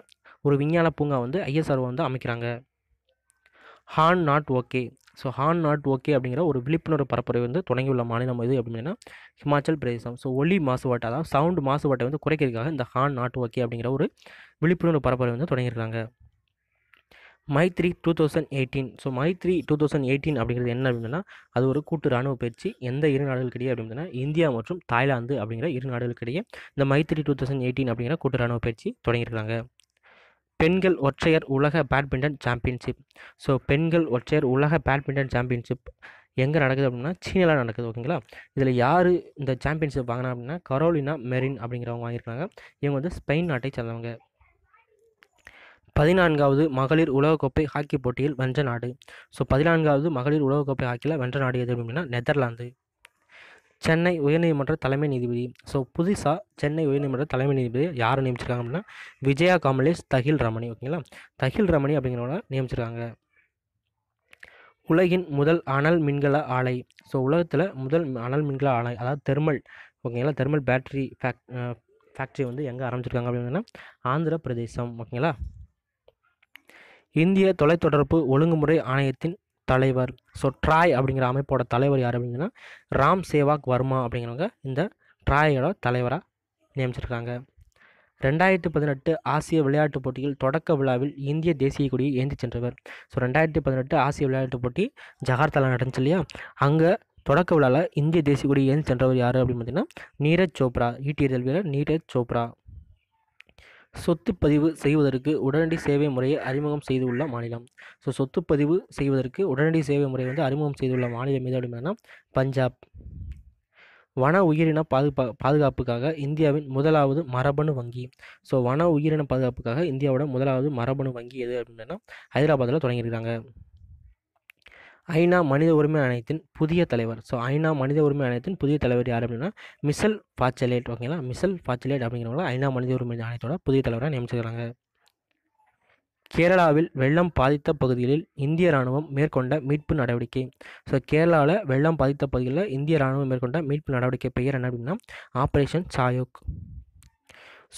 Speaker 1: ஒரு விஞ்ஞான பூங்கா வந்து ஐஎஸ்ஆர்ஓ வந்து அமைக்கிறாங்க ஹான் நாட் ஓகே ஸோ ஹான் நாட் ஓகே அப்படிங்கிற ஒரு விழிப்புணர்வு பரப்புரை வந்து தொடங்கியுள்ள மாநிலம் இது அப்படின்னா ஹிமாச்சல் பிரதேசம் ஸோ ஒலி மாசுபாட்டை அதாவது சவுண்ட் மாசுபாட்டை வந்து குறைக்கிறதுக்காக இந்த ஹான் நாட் ஓகே அப்படிங்கிற ஒரு விழிப்புணர்வு பரப்புரை வந்து தொடங்கியிருக்காங்க Maitree two thousand eighteen so Maitree two thousand eighteen அப்படிங்கிறது என்ன அப்படின்னா அது ஒரு கூட்டு ராணுவ பயிற்சி எந்த இரு நாடுகளுக்கிடையே அப்படின்னா இந்தியா மற்றும் தாய்லாந்து அப்படிங்கிற இரு நாடுகளுக்கிடையே இந்த மைத்ரி டூ தௌசண்ட் எயிட்டீன் அப்படிங்கிற கூட்டு ராணுவ பயிற்சி தொடங்கியிருக்காங்க பெண்கள் ஒற்றையர் உலக பேட்மிண்டன் சாம்பியன்ஷிப் ஸோ பெண்கள் ஒற்றையர் உலக பேட்மிண்டன் சாம்பியன்ஷிப் எங்கே நடக்குது அப்படின்னா சீனாவில் நடக்குது ஓகேங்களா இதில் யார் இந்த சாம்பியன்ஷிப் வாங்கினா அப்படின்னா கரோலினா மெரின் அப்படிங்கிறவங்க வாங்கியிருக்காங்க இவங்க வந்து ஸ்பெயின் நாட்டை சேர்ந்தவங்க பதினான்காவது மகளிர் உலகக்கோப்பை ஹாக்கி போட்டியில் வென்ற நாடு ஸோ பதினான்காவது மகளிர் உலகக்கோப்பை ஹாக்கியில் வென்ற நாடு எது அப்படின்னா நெதர்லாந்து சென்னை உயர்நீதிமன்ற தலைமை நீதிபதி ஸோ புதுசாக சென்னை உயர்நீதிமன்ற தலைமை நீதிபதி யார் நியமிச்சிருக்காங்க அப்படின்னா விஜயா காமலேஷ் தகில் ரமணி ஓகேங்களா தகில் ரமணி அப்படிங்கிறவங்கள நியமிச்சிருக்காங்க உலகின் முதல் அனல் மின்கல ஆலை ஸோ உலகத்தில் முதல் அனல் மின்கல ஆலை அதாவது தெர்மல் ஓகேங்களா தெர்மல் பேட்ரி ஃபேக் ஃபேக்ட்ரி வந்து எங்கே ஆரம்பிச்சிருக்காங்க அப்படின்னா ஆந்திர பிரதேசம் ஓகேங்களா இந்திய தொலைத்தொடர்பு ஒழுங்குமுறை ஆணையத்தின் தலைவர் ஸோ ட்ராய் அப்படிங்கிற அமைப்போட தலைவர் யார் அப்படிங்கன்னா ராம் சேவாக் வர்மா அப்படிங்கிறவங்க இந்த ட்ராயோட தலைவராக நியமிச்சிருக்காங்க ரெண்டாயிரத்தி பதினெட்டு ஆசிய விளையாட்டுப் போட்டியில் தொடக்க விழாவில் இந்திய தேசிய கொடியை ஏந்தி சென்றவர் ஸோ ரெண்டாயிரத்தி பதினெட்டு ஆசிய விளையாட்டுப் போட்டி ஜகார்த்தாலா நடந்துச்சு இல்லையா அங்கே தொடக்க விழாவில் இந்திய தேசிய கொடியை ஏந்தி சென்றவர் யார் அப்படின்னு பார்த்தீங்கன்னா நீரஜ் சோப்ரா ஈட்டி வீரர் நீரஜ் சோப்ரா சொத்து பதிவு செய்வதற்கு உடனடி சேவை முறையை அறிமுகம் செய்துள்ள மாநிலம் ஸோ சொத்து பதிவு செய்வதற்கு உடனடி சேவை முறை வந்து அறிமுகம் செய்துள்ள மாநிலம் எது அப்படின்னா பஞ்சாப் வன உயிரின பாதுகா பாதுகாப்புக்காக இந்தியாவின் முதலாவது மரபணு வங்கி ஸோ வன உயிரின பாதுகாப்புக்காக இந்தியாவோட முதலாவது மரபணு வங்கி எது அப்படின்னா ஹைதராபாத்தில் தொடங்கியிருக்காங்க ஐநா மனித உரிமை ஆணையத்தின் புதிய தலைவர் ஸோ ஐநா மனித உரிமை ஆணையத்தின் புதிய தலைவர் யார் அப்படின்னா மிசல் பாச்சலேட் ஓகேங்களா மிசல் பாச்சலேட் அப்படிங்கிறவங்கள ஐநா மனித உரிமை ஆணையத்தோட புதிய தலைவராக நியமிச்சுக்கிறாங்க கேரளாவில் வெள்ளம் பாதித்த பகுதிகளில் இந்திய ராணுவம் மேற்கொண்ட மீட்பு நடவடிக்கை ஸோ கேரளாவில் வெள்ளம் பாதித்த பகுதிகளில் இந்திய ராணுவம் மேற்கொண்ட மீட்பு நடவடிக்கை பெயர் என்ன அப்படின்னா ஆப்ரேஷன் சாயோக்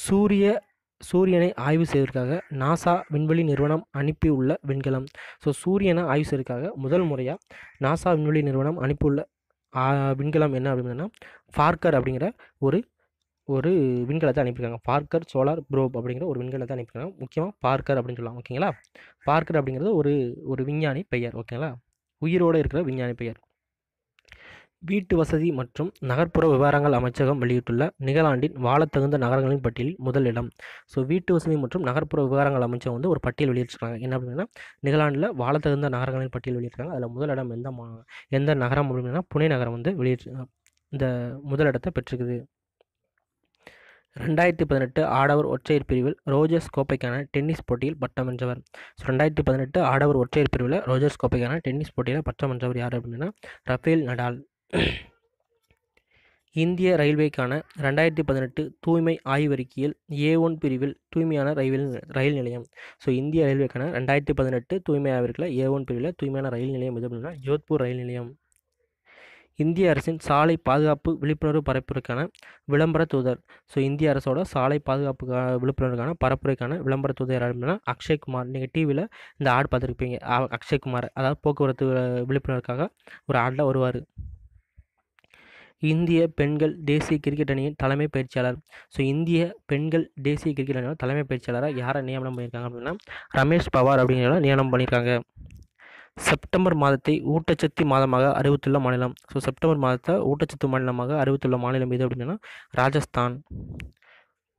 Speaker 1: சூரிய சூரியனை ஆய்வு செய்வதற்காக நாசா விண்வெளி நிறுவனம் அனுப்பியுள்ள விண்கலம் ஸோ சூரியனை ஆய்வு செய்வதற்காக முதல் முறையாக நாசா விண்வெளி நிறுவனம் அனுப்பியுள்ள விண்கலம் என்ன அப்படின்னா ஃபார்க்கர் அப்படிங்கிற ஒரு ஒரு விண்கலத்தை அனுப்பியிருக்காங்க பார்க்கர் சோலார் ப்ரோப் அப்படிங்கிற ஒரு விண்கலத்தை அனுப்பியிருக்காங்க முக்கியமாக பார்க்கர் அப்படின்னு சொல்லலாம் ஓகேங்களா பார்க்கர் அப்படிங்கிறது ஒரு ஒரு விஞ்ஞானி பெயர் ஓகேங்களா உயிரோடு இருக்கிற விஞ்ஞானி பெயர் வீட்டு வசதி மற்றும் நகர்ப்புற விவகாரங்கள் அமைச்சகம் வெளியிட்டுள்ள நிகழாண்டின் வாழத்தகுந்த நகரங்களின் பட்டியலில் முதல் இடம் ஸோ வீட்டு வசதி மற்றும் நகர்ப்புற விவகாரங்கள் அமைச்சகம் வந்து ஒரு பட்டியல் வெளியிட்டிருக்காங்க என்ன அப்படின்னா நிகழாண்டில் வாழத்தகுந்த நகரங்களின் பட்டியல் வெளியிட்டிருக்காங்க அதில் முதலிடம் எந்த மா எந்த நகரம் அப்படின்னா புனே நகரம் வந்து வெளியிட்டு இந்த முதலிடத்தை பெற்றிருக்குது ரெண்டாயிரத்தி பதினெட்டு ஆடவர் ஒற்றையர் பிரிவில் ரோஜர்ஸ் கோப்பைக்கான டென்னிஸ் போட்டியில் பட்டம் வென்றவர் ஸோ ரெண்டாயிரத்தி பதினெட்டு ஆடவர் ஒற்றையர் பிரிவில் ரோஜர்ஸ் கோப்பைக்கான டென்னிஸ் போட்டியில் பட்டம் வென்றவர் யார் அப்படின்னா ரஃபேல் நடால் இந்திய ரயில்வேக்கான ரெண்டாயிரத்தி பதினெட்டு தூய்மை ஆய்வறிக்கையில் ஏ ஒன் பிரிவில் தூய்மையான ரயில் ரயில் நிலையம் ஸோ இந்திய ரயில்வேக்கான ரெண்டாயிரத்தி பதினெட்டு தூய்மை ஆய்வறிக்கையில் ஏ ஒன் பிரிவில் தூய்மையான ரயில் நிலையம் எது அப்படின்னா ஜோத்பூர் ரயில் நிலையம் இந்திய அரசின் சாலை பாதுகாப்பு விழிப்புணர்வு பரப்புரைக்கான விளம்பர தூதர் ஸோ இந்திய அரசோட சாலை பாதுகாப்பு விழிப்புணர்வுக்கான பரப்புரைக்கான விளம்பர தூதர் யார் அப்படின்னா அக்ஷய்குமார் நீங்கள் டிவியில் இந்த ஆட் பார்த்துருப்பீங்க அக்ஷய்குமார் அதாவது போக்குவரத்து விழிப்புணர்வுக்காக ஒரு ஆடில் வருவார் இந்திய பெண்கள் தேசிய கிரிக்கெட் அணியின் தலைமை பயிற்சியாளர் ஸோ இந்திய பெண்கள் தேசிய கிரிக்கெட் அணியோட தலைமை பயிற்சியாளராக யாரை நியமனம் பண்ணியிருக்காங்க அப்படின்னா ரமேஷ் பவார் அப்படிங்கிறத நியமனம் பண்ணியிருக்காங்க செப்டம்பர் மாதத்தை ஊட்டச்சத்து மாதமாக அறிவித்துள்ள மாநிலம் ஸோ செப்டம்பர் மாதத்தை ஊட்டச்சத்து மாநிலமாக அறிவித்துள்ள மாநிலம் எது அப்படின்னா ராஜஸ்தான்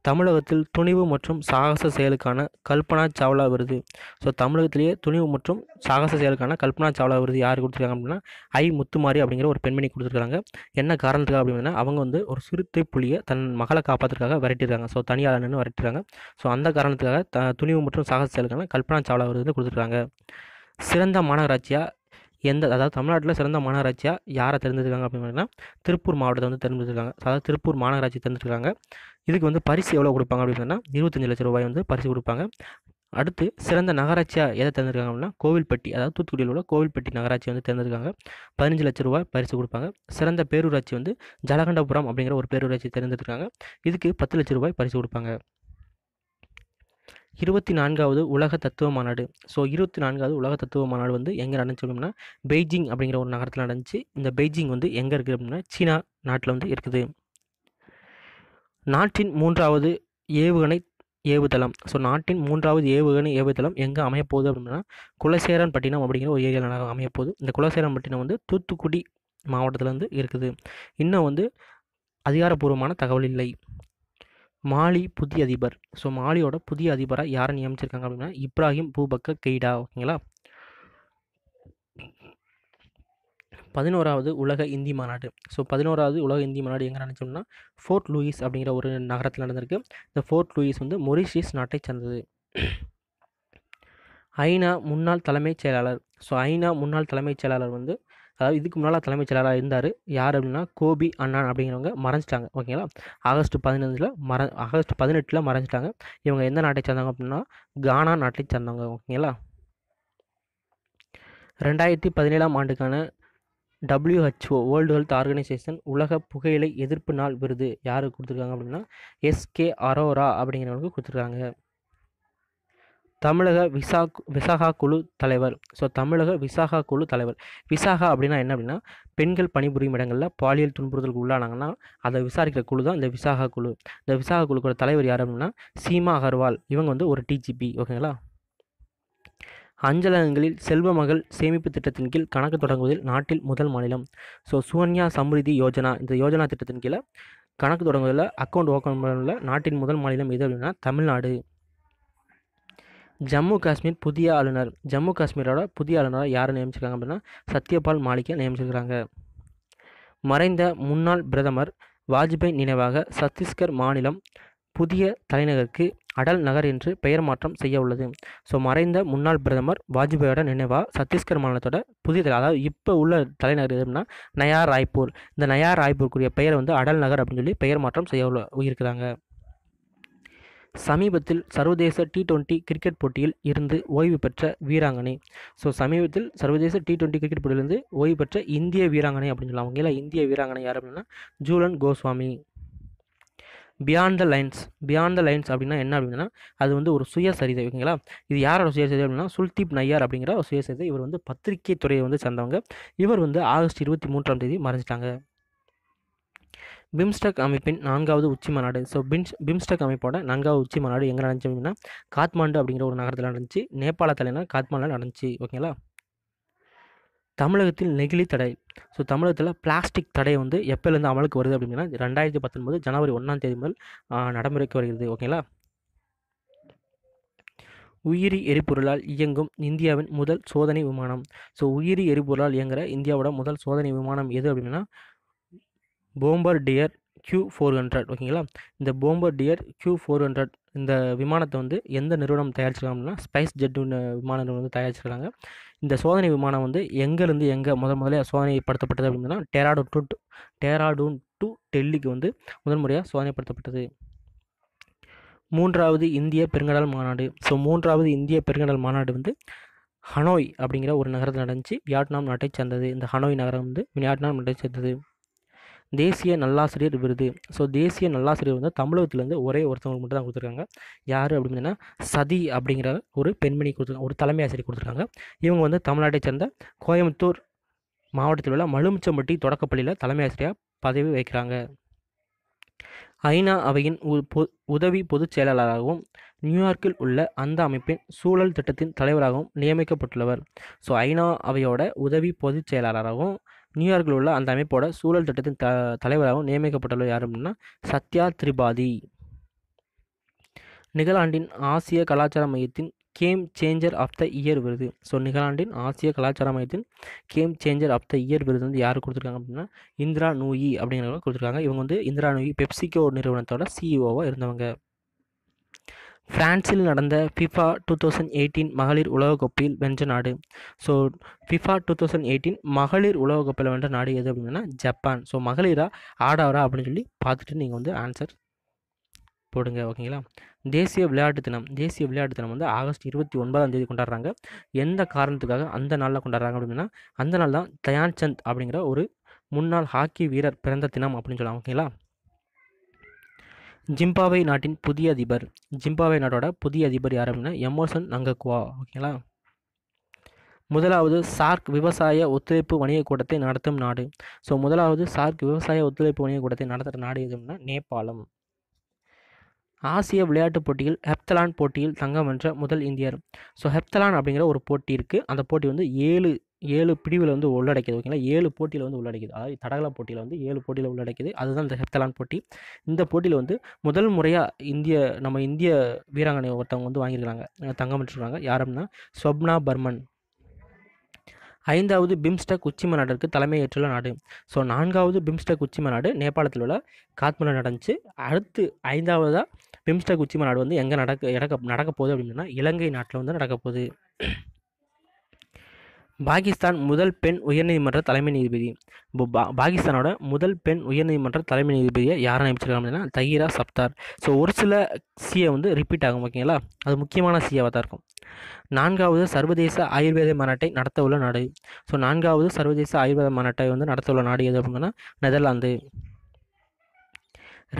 Speaker 1: தமிழகத்தில் துணிவு மற்றும் சாகச செயலுக்கான கல்பனா சாவ்லா விருது ஸோ தமிழகத்திலேயே துணிவு மற்றும் சாகச செயலுக்கான கல்பனா சாவ்லா விருது யார் கொடுத்துருக்காங்க அப்படின்னா ஐ முத்துமாரி அப்படிங்கிற ஒரு பெண்மணி கொடுத்துருக்காங்க என்ன காரணத்துக்காக அப்படின்னா அவங்க வந்து ஒரு சிறுத்தை புலியை தன் மகளை காப்பாற்றுறதுக்காக விரட்டிருக்காங்க ஸோ தனியாளன்னு நின்று விரட்டிருக்காங்க ஸோ அந்த காரணத்துக்காக த துணிவு மற்றும் சாகச செயலுக்கான கல்பனா சாவ்லா விருது கொடுத்துருக்காங்க சிறந்த மாநகராட்சியாக எந்த அதாவது தமிழ்நாட்டில் சிறந்த மாநகராட்சியாக யாரை தெரிஞ்சிருக்காங்க அப்படின்னா திருப்பூர் மாவட்டத்தை வந்து தெரிஞ்சிருக்காங்க அதாவது திருப்பூர் மாநகராட்சி தெரிஞ்சிருக்காங்க இதுக்கு வந்து பரிசு எவ்வளோ கொடுப்பாங்க அப்படின்னு சொன்னால் இருபத்தஞ்சி லட்ச ரூபாய் வந்து பரிசு கொடுப்பாங்க அடுத்து சிறந்த நகராட்சியாக எதை தேர்ந்தெடுக்காங்க அப்படின்னா கோவில்பட்டி அதாவது தூத்துக்குடியில் உள்ள கோவில்பட்டி நகராட்சி வந்து தேர்ந்தெடுக்காங்க பதினஞ்சு லட்ச ரூபாய் பரிசு கொடுப்பாங்க சிறந்த பேரூராட்சி வந்து ஜலகண்டபுரம் அப்படிங்கிற ஒரு பேரூராட்சி தேர்ந்தெடுக்காங்க இதுக்கு பத்து லட்ச ரூபாய் பரிசு கொடுப்பாங்க இருபத்தி நான்காவது உலக தத்துவ மாநாடு ஸோ இருபத்தி நான்காவது உலக தத்துவ மாநாடு வந்து எங்கே நடந்துச்சுன்னா பெய்ஜிங் அப்படிங்கிற ஒரு நகரத்தில் நடந்துச்சு இந்த பெய்ஜிங் வந்து எங்கே இருக்குது அப்படின்னா சீனா நாட்டில் வந்து இருக்குது நாட்டின் மூன்றாவது ஏவுகணை ஏவுதளம் ஸோ நாட்டின் மூன்றாவது ஏவுகணை ஏவுதளம் எங்கே அமையப்போகுது அப்படின்னா குலசேரன் பட்டினம் அப்படிங்கிற ஒரு ஏரியாவில் நகரம் அமையப்போகுது இந்த குலசேரன் பட்டினம் வந்து தூத்துக்குடி மாவட்டத்தில் வந்து இருக்குது இன்னும் வந்து அதிகாரப்பூர்வமான தகவல் இல்லை மாலி புதிய அதிபர் ஸோ மாலியோட புதிய அதிபராக யாரை நியமிச்சிருக்காங்க அப்படின்னா இப்ராஹிம் பூபக்க கெய்டா ஓகேங்களா பதினோராவது உலக இந்தி மாநாடு ஸோ பதினோராவது உலக இந்தி மாநாடு எங்கே நினச்சோம்னா ஃபோர்ட் லூயிஸ் அப்படிங்கிற ஒரு நகரத்தில் நடந்திருக்கு இந்த ஃபோர்ட் லூயிஸ் வந்து மொரிஷியஸ் நாட்டை சேர்ந்தது ஐநா முன்னாள் தலைமைச் செயலாளர் ஸோ ஐநா முன்னாள் தலைமைச் செயலாளர் வந்து அதாவது இதுக்கு முன்னால் தலைமைச் செயலாளராக இருந்தார் யார் அப்படின்னா கோபி அண்ணான் அப்படிங்கிறவங்க மறைஞ்சிட்டாங்க ஓகேங்களா ஆகஸ்ட் பதினஞ்சில் மற ஆகஸ்ட் பதினெட்டில் மறைஞ்சிட்டாங்க இவங்க எந்த நாட்டை சேர்ந்தாங்க அப்படின்னா கானா நாட்டை சேர்ந்தவங்க ஓகேங்களா ரெண்டாயிரத்தி பதினேழாம் ஆண்டுக்கான டபிள்யூஹெச்ஓ வேர்ல்டு ஹெல்த் ஆர்கனைசேஷன் உலக புகையிலை எதிர்ப்பு நாள் விருது யாருக்கு கொடுத்துருக்காங்க அப்படின்னா எஸ்கே அரோரா அப்படிங்கிறவங்களுக்கு கொடுத்துருக்காங்க தமிழக விசா விசாகா குழு தலைவர் ஸோ தமிழக விசாகா குழு தலைவர் விசாகா அப்படின்னா என்ன அப்படின்னா பெண்கள் பணிபுரியும் இடங்களில் பாலியல் துன்புறுத்தலுக்கு உள்ளானாங்கன்னா அதை விசாரிக்கிற குழு தான் இந்த விசாகா குழு இந்த விசாகா குழுக்கோட தலைவர் யார் அப்படின்னா சீமா அகர்வால் இவங்க வந்து ஒரு டிஜிபி ஓகேங்களா அஞ்சலகங்களில் செல்வ மகள் சேமிப்பு திட்டத்தின் கீழ் கணக்கு தொடங்குவதில் நாட்டில் முதல் மாநிலம் ஸோ சுவன்யா சம்ரிதி யோஜனா இந்த யோஜனா திட்டத்தின் கீழே கணக்கு தொடங்குவதில் அக்கௌண்ட் ஓப்பன் பண்ணல நாட்டின் முதல் மாநிலம் எது அப்படின்னா தமிழ்நாடு ஜம்மு காஷ்மீர் புதிய ஆளுநர் ஜம்மு காஷ்மீரோட புதிய ஆளுநராக யாரை நியமிச்சிருக்காங்க அப்படின்னா சத்யபால் மாளிகை நியமிச்சிருக்கிறாங்க மறைந்த முன்னாள் பிரதமர் வாஜ்பாய் நினைவாக சத்தீஸ்கர் மாநிலம் புதிய தலைநகருக்கு அடல் நகர் என்று பெயர் மாற்றம் செய்ய உள்ளது ஸோ மறைந்த முன்னாள் பிரதமர் வாஜ்பாயோட நினைவாக சத்தீஸ்கர் மாநிலத்தோட புதிய அதாவது இப்போ உள்ள தலைநகர் எதுனா நயா ராய்ப்பூர் இந்த நயா ராய்ப்பூருக்குரிய பெயர் வந்து அடல் நகர் அப்படின்னு சொல்லி பெயர் மாற்றம் செய்ய உள்ள உயிருக்கிறாங்க சமீபத்தில் சர்வதேச டி டுவெண்ட்டி கிரிக்கெட் போட்டியில் இருந்து ஓய்வு பெற்ற வீராங்கனை ஸோ சமீபத்தில் சர்வதேச டி டுவெண்ட்டி கிரிக்கெட் போட்டியிலிருந்து ஓய்வு பெற்ற இந்திய வீராங்கனை அப்படின்னு சொல்லலாம் அவங்க இந்திய வீராங்கனை யார் அப்படின்னா Jhulan Goswami beyond the lines beyond the lines அப்படின்னா என்ன அப்படின்னா அது வந்து ஒரு சுயசரிதை ஓகேங்களா இது யாரோட சுயசரிதை அப்படின்னா சுல்தீப் நையார் அப்படிங்கிற ஒரு சுயசரிதை இவர் வந்து பத்திரிகை துறையை வந்து சேர்ந்தவங்க இவர் வந்து ஆகஸ்ட் இருபத்தி மூன்றாம் தேதி மறைஞ்சிட்டாங்க பிம்ஸ்டெக் அமைப்பின் நான்காவது உச்சி மாநாடு ஸோ பிம்ஸ் பிம்ஸ்டெக் அமைப்போட நான்காவது உச்சி மாநாடு எங்கே நடந்துச்சு அப்படின்னா காத்மாண்டு அப்படிங்கிற ஒரு நகரத்தில் நடந்துச்சு நேபாள தலைநகர் காத்மாண்டில் நடந்துச்சு ஓகேங்களா தமிழகத்தில் நெகிழி தடை ஸோ தமிழகத்தில் பிளாஸ்டிக் தடை வந்து எப்போலேருந்து அமலுக்கு வருது அப்படின்னா ரெண்டாயிரத்தி பத்தொன்பது ஜனவரி ஒன்றாம் தேதி முதல் நடைமுறைக்கு வருகிறது ஓகேங்களா உயிரி எரிபொருளால் இயங்கும் இந்தியாவின் முதல் சோதனை விமானம் ஸோ உயிரி எரிபொருளால் இயங்குகிற இந்தியாவோட முதல் சோதனை விமானம் எது அப்படின்னா bombardier Q four hundred ஓகேங்களா இந்த bombardier Q four hundred இந்த விமானத்தை வந்து எந்த நிறுவனம் தயாரிச்சிருக்காங்க அப்படின்னா ஸ்பைஸ் ஜெட் விமான நிறுவனம் வந்து தயாரிச்சிருக்காங்க இந்த சோதனை விமானம் வந்து எங்கேருந்து எங்கே முதல் முதல்ல சோதனைப்படுத்தப்பட்டது அப்படின்னா டேராடூன் டு டேராடூன் டு டெல்லிக்கு வந்து முதல் முறையாக சோதனைப்படுத்தப்பட்டது மூன்றாவது இந்திய பெருங்கடல் மாநாடு ஸோ மூன்றாவது இந்திய பெருங்கடல் மாநாடு வந்து ஹனோய் அப்படிங்கிற ஒரு நகரத்தில் நடந்துச்சு வியட்நாம் நாட்டை சேர்ந்தது இந்த ஹனோய் நகரம் வந்து வியட்நாம் நாட்டை சேர்ந்தது தேசிய நல்லாசிரியர் விருது ஸோ தேசிய நல்லாசிரியர் வந்து தமிழகத்துலேருந்து ஒரே ஒருத்தவங்களுக்கு மட்டும் தான் கொடுத்துருக்காங்க யார் அப்படின்னு சதி அப்படிங்கிற ஒரு பெண்மணி கொடுத்துருக்காங்க ஒரு தலைமை ஆசிரியர் கொடுத்துருக்காங்க இவங்க வந்து தமிழ்நாட்டை சேர்ந்த கோயம்புத்தூர் மாவட்டத்தில் உள்ள மலுமிச்சம்பட்டி தொடக்கப்பள்ளியில் தலைமை ஆசிரியர் பதவி வைக்கிறாங்க ஐநா அவையின் உதவி பொதுச் செயலாளராகவும் நியூயார்க்கில் உள்ள அந்த அமைப்பின் சூழல் திட்டத்தின் தலைவராகவும் நியமிக்கப்பட்டுள்ளவர் ஸோ ஐநா அவையோட உதவி பொதுச் செயலாளராகவும் நியூயார்க்கில் உள்ள அந்த அமைப்போட சூழல் திட்டத்தின் த தலைவராகவும் நியமிக்கப்பட்டுள்ள யார் அப்படின்னா சத்யா திரிபாதி நிகழாண்டின் ஆசிய கலாச்சார மையத்தின் game changer of the year விருது ஸோ நிகழாண்டின் ஆசிய கலாச்சார மையத்தின் game changer of the year விருது வந்து யார் கொடுத்துருக்காங்க அப்படின்னா இந்திரா நூயி அப்படிங்கிறவங்க கொடுத்துருக்காங்க இவங்க வந்து இந்திரா நூயி பெப்சிகோ நிறுவனத்தோட சிஇஓவாக e இருந்தவங்க ஃப்ரான்ஸில் நடந்த ஃபிஃபா டூ தௌசண்ட் எயிட்டீன் மகளிர் உலகக்கோப்பையில் வென்ற நாடு so FIFA two thousand eighteen மகளிர் உலகக்கோப்பையில் வென்ற நாடு எது அப்படின்னா ஜப்பான் ஸோ மகளிராக ஆடாரா அப்படின்னு சொல்லி பார்த்துட்டு நீங்கள் வந்து ஆன்சர் போடுங்க ஓகேங்களா தேசிய விளையாட்டு தினம் தேசிய விளையாட்டு தினம் வந்து ஆகஸ்ட் இருபத்தி ஒன்பதாம் தேதி கொண்டாடுறாங்க எந்த காரணத்துக்காக அந்த நாளில் கொண்டாடுறாங்க அப்படின்னா அந்த நாள் தான் தயான் சந்த் அப்படிங்கிற ஒரு முன்னாள் ஹாக்கி வீரர் பிறந்த தினம் அப்படின்னு சொல்லலாம் ஓகேங்களா ஜிம்பாவே நாட்டின் புதிய அதிபர் ஜிம்பாவே நாட்டோட புதிய அதிபர் யார் அப்படின்னா எமோசன் நங்கக்குவா ஓகேங்களா முதலாவது சார்க் விவசாய ஒத்துழைப்பு வணிக கூட்டத்தை நடத்தும் நாடு ஸோ முதலாவது சார்க் விவசாய ஒத்துழைப்பு வணிக கூட்டத்தை நடத்துகிற நாடு எதுன்னா நேபாளம் ஆசிய விளையாட்டுப் போட்டியில் ஹெப்தலான் போட்டியில் தங்கம் வென்ற முதல் இந்தியர் ஸோ ஹெப்தலான் அப்படிங்கிற ஒரு போட்டி இருக்குது அந்த போட்டி வந்து ஏழு ஏழு பிரிவில் வந்து உள்ளடக்கிது ஓகேங்களா ஏழு போட்டியில் வந்து உள்ளடக்கிது அதாவது தடகள போட்டியில் வந்து ஏழு போட்டியில் உள்ளடக்கிது அதுதான் இந்த ஹெப்தலான் போட்டி இந்த போட்டியில் வந்து முதல் முறையாக இந்திய நம்ம இந்திய வீராங்கனை ஒருத்தவங்க வந்து வாங்கியிருக்கிறாங்க தங்கம் பெற்றிருக்காங்க யார் அப்படின்னா ஸ்வப்னா பர்மன் ஐந்தாவது பிம்ஸ்டெக் உச்சி மாநாட்டிற்கு தலைமை ஏற்றுள்ள நாடு ஸோ நான்காவது பிம்ஸ்டெக் உச்சி மாநாடு நேபாளத்தில் உள்ள காத்மண்டு நடந்துச்சு அடுத்து ஐந்தாவதாக பிம்ஸ்டெக் உச்சி மாநாடு வந்து எங்கே நடக்க நடக்க நடக்க போகுது அப்படின்னா இலங்கை நாட்டில் வந்து நடக்க போகுது பாகிஸ்தான் முதல் பெண் உயர்நீதிமன்ற தலைமை நீதிபதி இப்போ பா பாகிஸ்தானோட முதல் பெண் உயர்நீதிமன்ற தலைமை நீதிபதியை யாரை நியமிச்சிருக்காங்க அப்படின்னா தகிரா சப்தார் ஸோ ஒரு சில சிஏ வந்து ரிப்பீட் ஆகும் ஓகேங்களா அது முக்கியமான சிஏவாக தான் இருக்கும் நான்காவது சர்வதேச ஆயுர்வேத மாநாட்டை நடத்த உள்ள நாடு ஸோ நான்காவது சர்வதேச ஆயுர்வேத மாநாட்டை வந்து நடத்த உள்ள நாடு எது அப்படின்னா நெதர்லாந்து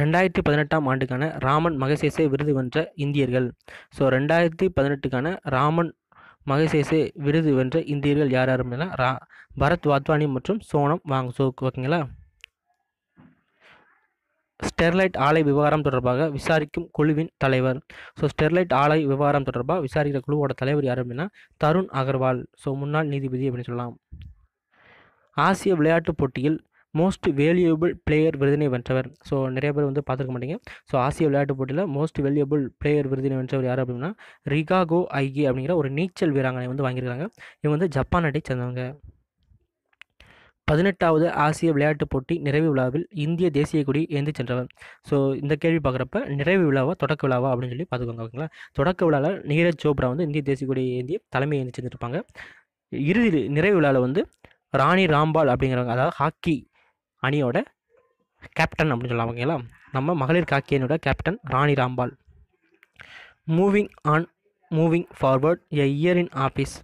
Speaker 1: ரெண்டாயிரத்தி பதினெட்டாம் ஆண்டுக்கான ராமன் மகசேசே விருது வென்ற இந்தியர்கள் ஸோ ரெண்டாயிரத்தி பதினெட்டுக்கான ராமன் மகசேசே விருது வென்ற இந்தியர்கள் யார் யார் அப்படின்னா ரா பரத் வாத்வானி மற்றும் சோனம் சோக் ஓகேங்களா ஸ்டெர்லைட் ஆலை விவகாரம் தொடர்பாக விசாரிக்கும் குழுவின் தலைவர் ஸோ ஸ்டெர்லைட் ஆலை விவகாரம் தொடர்பாக விசாரிக்கிற குழுவோட தலைவர் யார் அப்படின்னா தருண் அகர்வால் ஸோ முன்னாள் நீதிபதி அப்படின்னு சொல்லலாம் ஆசிய விளையாட்டுப் போட்டியில் மோஸ்ட் வேல்யூபிள் பிளேயர் விருதினை வென்றவர் ஸோ நிறைய பேர் வந்து பார்த்துருக்க மாட்டீங்க ஸோ ஆசிய விளையாட்டுப் போட்டியில் மோஸ்ட் வேல்யூபிள் பிளேயர் விருதினை வென்றவர் யார் அப்படின்னா ரிகாகோ ஐகி அப்படிங்கிற ஒரு நீச்சல் வீராங்கனை வந்து வாங்கியிருக்காங்க இவங்க வந்து ஜப்பான் நாட்டை சேர்ந்தவங்க பதினெட்டாவது ஆசிய விளையாட்டுப் போட்டி நிறைவு விழாவில் இந்திய தேசிய கொடி ஏந்தி சென்றவர் ஸோ இந்த கேள்வி பார்க்குறப்ப நிறைவு விழாவா தொடக்க விழாவா அப்படின்னு சொல்லி பார்த்துக்கோங்க ஓகேங்களா தொடக்க விழாவில் நீரஜ் சோப்ரா வந்து இந்திய தேசிய கொடி ஏந்தி தலைமை ஏந்தி சென்றிருப்பாங்க இறுதி நிறைவு விழாவில் வந்து ராணி ராம்பால் அப்படிங்கிறவங்க அதாவது ஹாக்கி அணியோட கேப்டன் அப்படின்னு சொல்லலாம் ஓகேங்களா நம்ம மகளிர் காக்கி அணியோட captain Rani Rampal moving on moving forward a year in office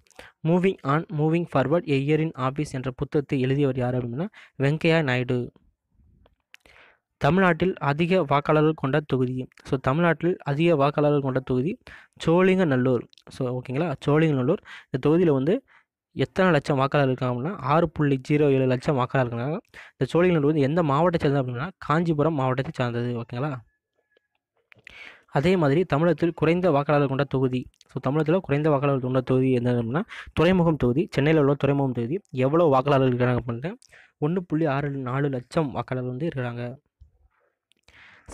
Speaker 1: moving on moving forward a year in office என்ற புத்தகத்தை எழுதியவர் யார் அப்படின்னா வெங்கையா நாயுடு தமிழ்நாட்டில் அதிக வாக்காளர்கள் கொண்ட தொகுதி ஸோ தமிழ்நாட்டில் அதிக வாக்காளர்கள் கொண்ட தொகுதி சோழிங்கநல்லூர் ஸோ ஓகேங்களா சோழிங்கநல்லூர் இந்த தொகுதியில் வந்து எத்தனை லட்சம் வாக்காளர் இருக்காங்க அப்படின்னா ஆறு புள்ளி ஜீரோ ஏழு லட்சம் வாக்காளர் இருக்காங்க இந்த சோழிகள் வந்து எந்த மாவட்டத்தை சேர்ந்தது அப்படின்னா காஞ்சிபுரம் மாவட்டத்தை சார்ந்தது ஓகேங்களா அதே மாதிரி தமிழகத்தில் குறைந்த வாக்காளர்கள் கொண்ட தொகுதி ஸோ தமிழகத்தில் குறைந்த வாக்காளர்கள் கொண்ட தொகுதி என்ன அப்படின்னா துறைமுகம் தொகுதி சென்னையில் உள்ள துறைமுகம் தொகுதி எவ்வளோ வாக்காளர்கள் இருக்கிறாங்க அப்படின்னா ஒன்று புள்ளி ஆறு நாலு லட்சம் வாக்காளர்கள் வந்து இருக்கிறாங்க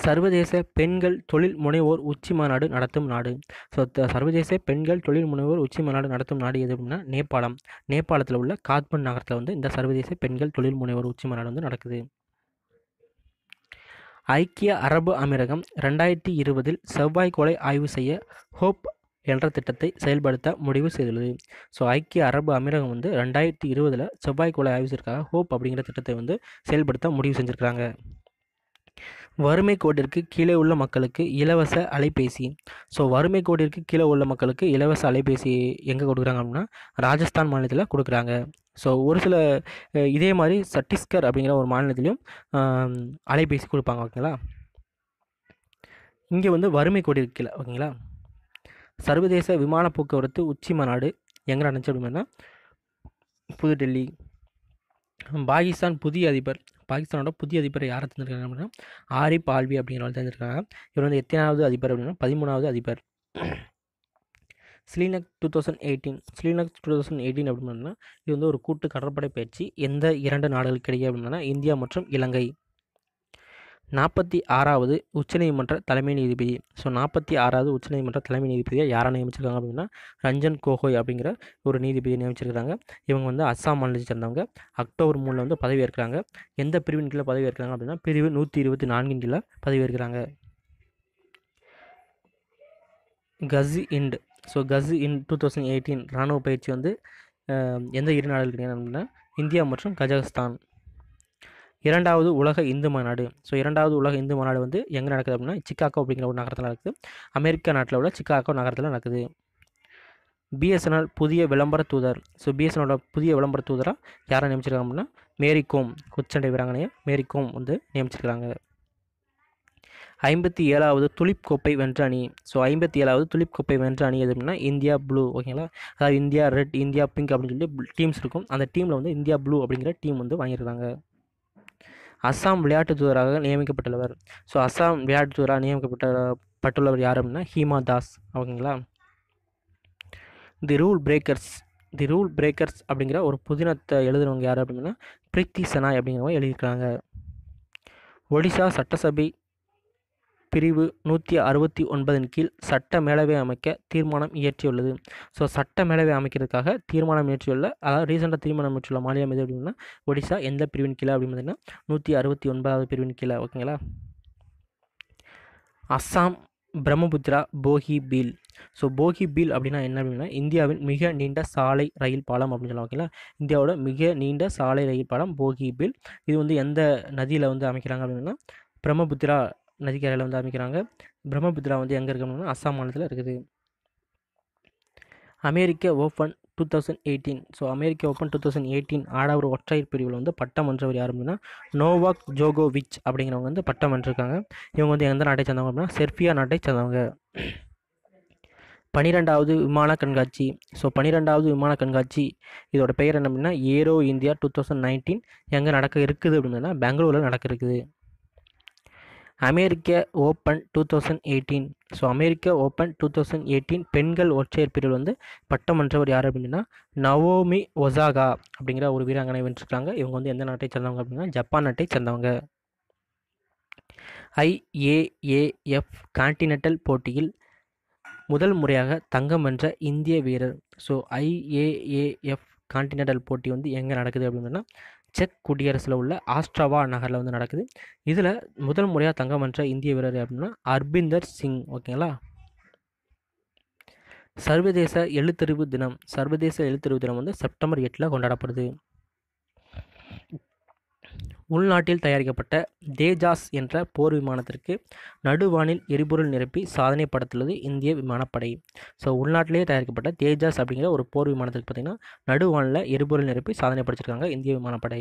Speaker 1: சர்வதேச பெண்கள் தொழில் முனைவோர் உச்சி மாநாடு நடத்தும் நாடு ஸோ சர்வதேச பெண்கள் தொழில் முனைவோர் உச்சி மாநாடு நடத்தும் நாடு எது அப்படின்னா நேபாளம் நேபாளத்தில் உள்ள காத்மண்ட் நகரத்தில் வந்து இந்த சர்வதேச பெண்கள் தொழில் முனைவோர் உச்சி மாநாடு வந்து நடக்குது ஐக்கிய அரபு அமீரகம் ரெண்டாயிரத்தி இருபதில் செவ்வாய்க்கோளை ஆய்வு செய்ய ஹோப் என்ற திட்டத்தை செயல்படுத்த முடிவு செய்துள்ளது ஸோ ஐக்கிய அரபு அமீரகம் வந்து ரெண்டாயிரத்தி இருபதில் செவ்வாய்க்கோளை ஆய்வு செய்யறதுக்காக ஹோப் அப்படிங்கிற திட்டத்தை வந்து செயல்படுத்த முடிவு செஞ்சுருக்கிறாங்க வறுமை கோட்டிற்கு கீழே உள்ள மக்களுக்கு இலவச அலைபேசி ஸோ வறுமை கோட்டிற்கு கீழே உள்ள மக்களுக்கு இலவச அலைபேசி எங்கே கொடுக்குறாங்க அப்படின்னா ராஜஸ்தான் மாநிலத்தில் கொடுக்குறாங்க ஸோ ஒரு சில இதே மாதிரி சட்டீஸ்கர் அப்படிங்கிற ஒரு மாநிலத்திலையும் அலைபேசி கொடுப்பாங்க ஓகேங்களா இங்கே வந்து வறுமை கோட்டிற்கு கீழே ஓகேங்களா சர்வதேச விமான போக்குவரத்து உச்சி மாநாடு எங்கே நினச்சி அப்படின்னா புதுடெல்லி பாகிஸ்தான் புதிய அதிபர் பாகிஸ்தானோட புதிய அதிபர் யாரை தந்திருக்காங்க அப்படின்னா ஆரிப் ஆல்வி அப்படிங்கிறவர் தந்திருக்காங்க இவர் வந்து எத்தனாவது அதிபர் அப்படின்னா பதிமூணாவது அதிபர் ஸ்ரீநக் டூ தௌசண்ட் எயிட்டீன் ஸ்ரீநக் டூ தௌசண்ட் எயிட்டீன் அப்படின்னா இது வந்து ஒரு கூட்டு கடற்படை பயிற்சி எந்த இரண்டு நாடுகளுக்கிடையே அப்படின்னா இந்தியா மற்றும் இலங்கை நாற்பத்தி ஆறாவது உச்சநீதிமன்ற தலைமை நீதிபதி ஸோ நாற்பத்தி ஆறாவது உச்சநீதிமன்ற தலைமை நீதிபதியாக யாரை நியமிச்சிருக்காங்க அப்படின்னா ரஞ்சன் கோகோய் அப்படிங்கிற ஒரு நீதிபதியை நியமிச்சிருக்காங்க இவங்க வந்து அஸ்ஸாம் மாநிலத்தை சேர்ந்தவங்க அக்டோபர் மூணில் வந்து பதவி ஏற்கிறாங்க எந்த பிரிவின் கீழே பதவி ஏற்கிறாங்க அப்படின்னா பிரிவு நூற்றி இருபத்தி நான்கின் கீழே பதவி ஏற்கிறாங்க Kazind so Kazind two thousand eighteen இராணுவ பயிற்சி வந்து எந்த இரு நாடுகள் நாடுகளுக்கு அப்படின்னா இந்தியா மற்றும் கஜகஸ்தான் இரண்டாவது உலக இந்து மாநாடு ஸோ இரண்டாவது உலக இந்து மாநாடு வந்து எங்கே நடக்குது அப்படின்னா சிக்காகோ அப்படிங்கிற ஒரு நகரத்தில் நடக்குது அமெரிக்கா நாட்டில் உள்ள சிக்காகோ நகரத்தில் நடக்குது பிஎஸ்என்எல் புதிய விளம்பர தூதர் ஸோ பிஎஸ்என்எலோட புதிய விளம்பர தூதராக யாரை நியமிச்சிருக்காங்க அப்படின்னா மேரி கோம் குச்சண்டை வீராங்கனையை மேரி கோம் வந்து நியமிச்சிருக்கிறாங்க ஐம்பத்தி ஏழாவது துளிப் கோப்பை வென்ற அணி ஸோ ஐம்பத்தி ஏழாவது துளிப் கோப்பை வென்ற அணி எது அப்படின்னா இந்தியா ப்ளூ ஓகேங்களா அதாவது இந்தியா ரெட் இந்தியா பிங்க் அப்படின்னு சொல்லி டீம்ஸ் இருக்கும் அந்த டீமில் வந்து இந்தியா ப்ளூ அப்படிங்கிற டீம் வந்து வாங்கியிருக்காங்க அஸ்ஸாம் விளையாட்டு தூதராக நியமிக்கப்பட்டுள்ளவர் ஸோ அஸ்ஸாம் தூதராக நியமிக்கப்பட்ட பட்டுள்ளவர் யார் அப்படின்னா ஹீமா தாஸ் ஓகேங்களா the rule breakers the rule breakers அப்படிங்கிற ஒரு புதினத்தை எழுதுனவங்க யார் அப்படின்னா பிரித்தி சனாய் அப்படிங்கிறவங்க எழுதியிருக்காங்க ஒடிசா சட்டசபை பிரிவு நூற்றி அறுபத்தி ஒன்பதின் கீழ் சட்ட மேலவை அமைக்க தீர்மானம் இயற்றியுள்ளது ஸோ சட்ட மேலவை அமைக்கிறதுக்காக தீர்மானம் இயற்றியுள்ள அதாவது ரீசெண்டாக தீர்மானம் இயற்றியுள்ள மாநிலம் எது அப்படின்னா ஒடிசா எந்த பிரிவின் கீழே அப்படின்னு பார்த்தீங்கன்னா நூற்றி அறுபத்தி ஒன்பதாவது பிரிவின் கீழே ஓகேங்களா Assam Brahmaputra Bogibeel so Bogibeel அப்படின்னா என்ன அப்படின்னா இந்தியாவின் மிக நீண்ட சாலை ரயில் பாலம் அப்படின்னு சொல்லலாம் ஓகேங்களா இந்தியாவோட மிக நீண்ட சாலை ரயில் பாலம் போகி பீல் இது வந்து எந்த நதியில் வந்து அமைக்கிறாங்க அப்படின்னா பிரம்மபுத்திரா நதிக்கரையில் வந்து ஆரம்பிக்கிறாங்க பிரம்மபுத்திரா வந்து எங்கே இருக்கணும்னா அஸ்ஸாம் மாநிலத்தில் இருக்குது அமெரிக்க open two thousand eighteen so அமெரிக்க ஓப்பன் டூ தௌசண்ட் எயிட்டீன் ஆடவர் ஒற்றையர் பிரிவில் வந்து பட்டம் வென்றவர் யார் அப்படின்னா நோவாக் ஜோகோவிச் அப்படிங்கிறவங்க வந்து பட்டம் வென்றிருக்காங்க இவங்க வந்து எந்த நாட்டை சேர்ந்தவங்க அப்படின்னா செர்பியா நாட்டை சேர்ந்தவங்க பனிரெண்டாவது விமான கண்காட்சி ஸோ பன்னிரெண்டாவது விமான கண்காட்சி இதோட பெயர் என்ன அப்படின்னா aero India two thousand nineteen எங்கே நடக்க இருக்குது அப்படின்னா பெங்களூரில் நடக்க இருக்குது அமெரிக்க open two thousand eighteen so அமெரிக்க ஓப்பன் டூ தௌசண்ட் எயிட்டீன் பெண்கள் ஒற்றையர் பிரிவில் வந்து பட்டம் வென்றவர் யார் அப்படின்னா நவோமி ஒசாகா அப்படிங்கிற ஒரு வீராங்கனை வென்றிருக்காங்க இவங்க வந்து எந்த நாட்டை சேர்ந்தவங்க அப்படின்னா ஜப்பான் நாட்டை சேர்ந்தவங்க ஐஏஏஎஃப் கான்டினட்டல் போட்டியில் முதல் முறையாக தங்கம் வென்ற இந்திய வீரர் ஸோ ஐஏஏஎஃப் கான்டினென்டல் போட்டி வந்து எங்கே நடக்குது அப்படின்னா செக் குடியரசில் உள்ள ஆஸ்ட்ராவா நகரில் வந்து நடக்குது இதில் முதல் முறையாக தங்கம் வென்ற இந்திய வீரர் அப்படின்னா அர்பிந்தர் சிங் ஓகேங்களா சர்வதேச எழுத்தறிவு தினம் சர்வதேச எழுத்தறிவு தினம் வந்து செப்டம்பர் எட்டில் கொண்டாடப்படுது உள்நாட்டில் தயாரிக்கப்பட்ட தேஜாஸ் என்ற போர் விமானத்திற்கு நடுவானில் எரிபொருள் நிரப்பி சாதனை படுத்துள்ளது இந்திய விமானப்படை ஸோ உள்நாட்டிலேயே தயாரிக்கப்பட்ட தேஜாஸ் அப்படிங்கிற ஒரு போர் விமானத்திற்கு பார்த்திங்கன்னா நடுவானில் எரிபொருள் நிரப்பி சாதனை படைச்சிருக்காங்க இந்திய விமானப்படை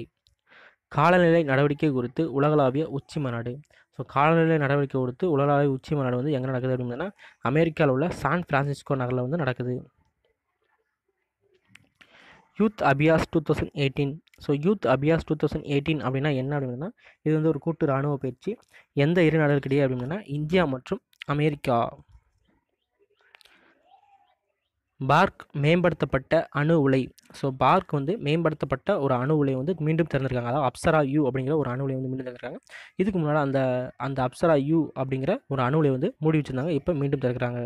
Speaker 1: காலநிலை நடவடிக்கை குறித்து உலகளாவிய உச்சி மாநாடு ஸோ காலநிலை நடவடிக்கை கொடுத்து உலகளாவிய உச்சி மாநாடு வந்து எங்கே நடக்குது அப்படின்னா அமெரிக்காவில் உள்ள சான் ஃப்ரான்சிஸ்கோ நகரில் வந்து நடக்குது youth Abhyas two thousand eighteen so youth Abhyas two thousand eighteen அப்படின்னா என்ன அப்படின்னா இது வந்து ஒரு கூட்டு இராணுவ பயிற்சி எந்த இரு நாடுகளுக்கிடையே அப்படின்னா இந்தியா மற்றும் அமெரிக்கா பார்க் மேம்படுத்தப்பட்ட அணு உலை ஸோ பார்க் வந்து மேம்படுத்தப்பட்ட ஒரு அணு உலை வந்து மீண்டும் திறந்திருக்காங்க அதாவது அப்சரா யூ அப்படிங்கிற ஒரு அணு உலை வந்து மீண்டும் திறந்திருக்காங்க இதுக்கு முன்னால் அந்த அந்த அப்சரா யூ அப்படிங்கிற ஒரு அணு உலை வந்து மூடி வச்சுருந்தாங்க இப்போ மீண்டும் திறக்கிறாங்க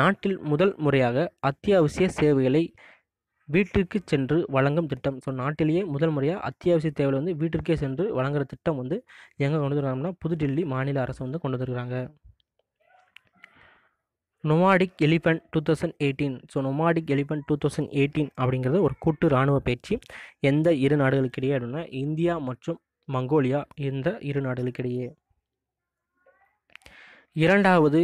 Speaker 1: நாட்டில் முதல் முறையாக அத்தியாவசிய சேவைகளை வீட்டிற்கு சென்று வழங்கும் திட்டம் ஸோ நாட்டிலேயே முதல் முறையாக அத்தியாவசிய தேவையில் வந்து வீட்டிற்கே சென்று வழங்குற திட்டம் வந்து எங்கே கொண்டு வந்துருக்காங்கன்னா புதுடில்லி மாநில அரசு வந்து கொண்டு வந்துருக்காங்க nomadic elephant two thousand eighteen so nomadic elephant two thousand eighteen அப்படிங்கிறது ஒரு கூட்டு இராணுவ பயிற்சி எந்த இரு நாடுகளுக்கிடையே அப்படின்னா இந்தியா மற்றும் மங்கோலியா இந்த இரு நாடுகளுக்கிடையே இரண்டாவது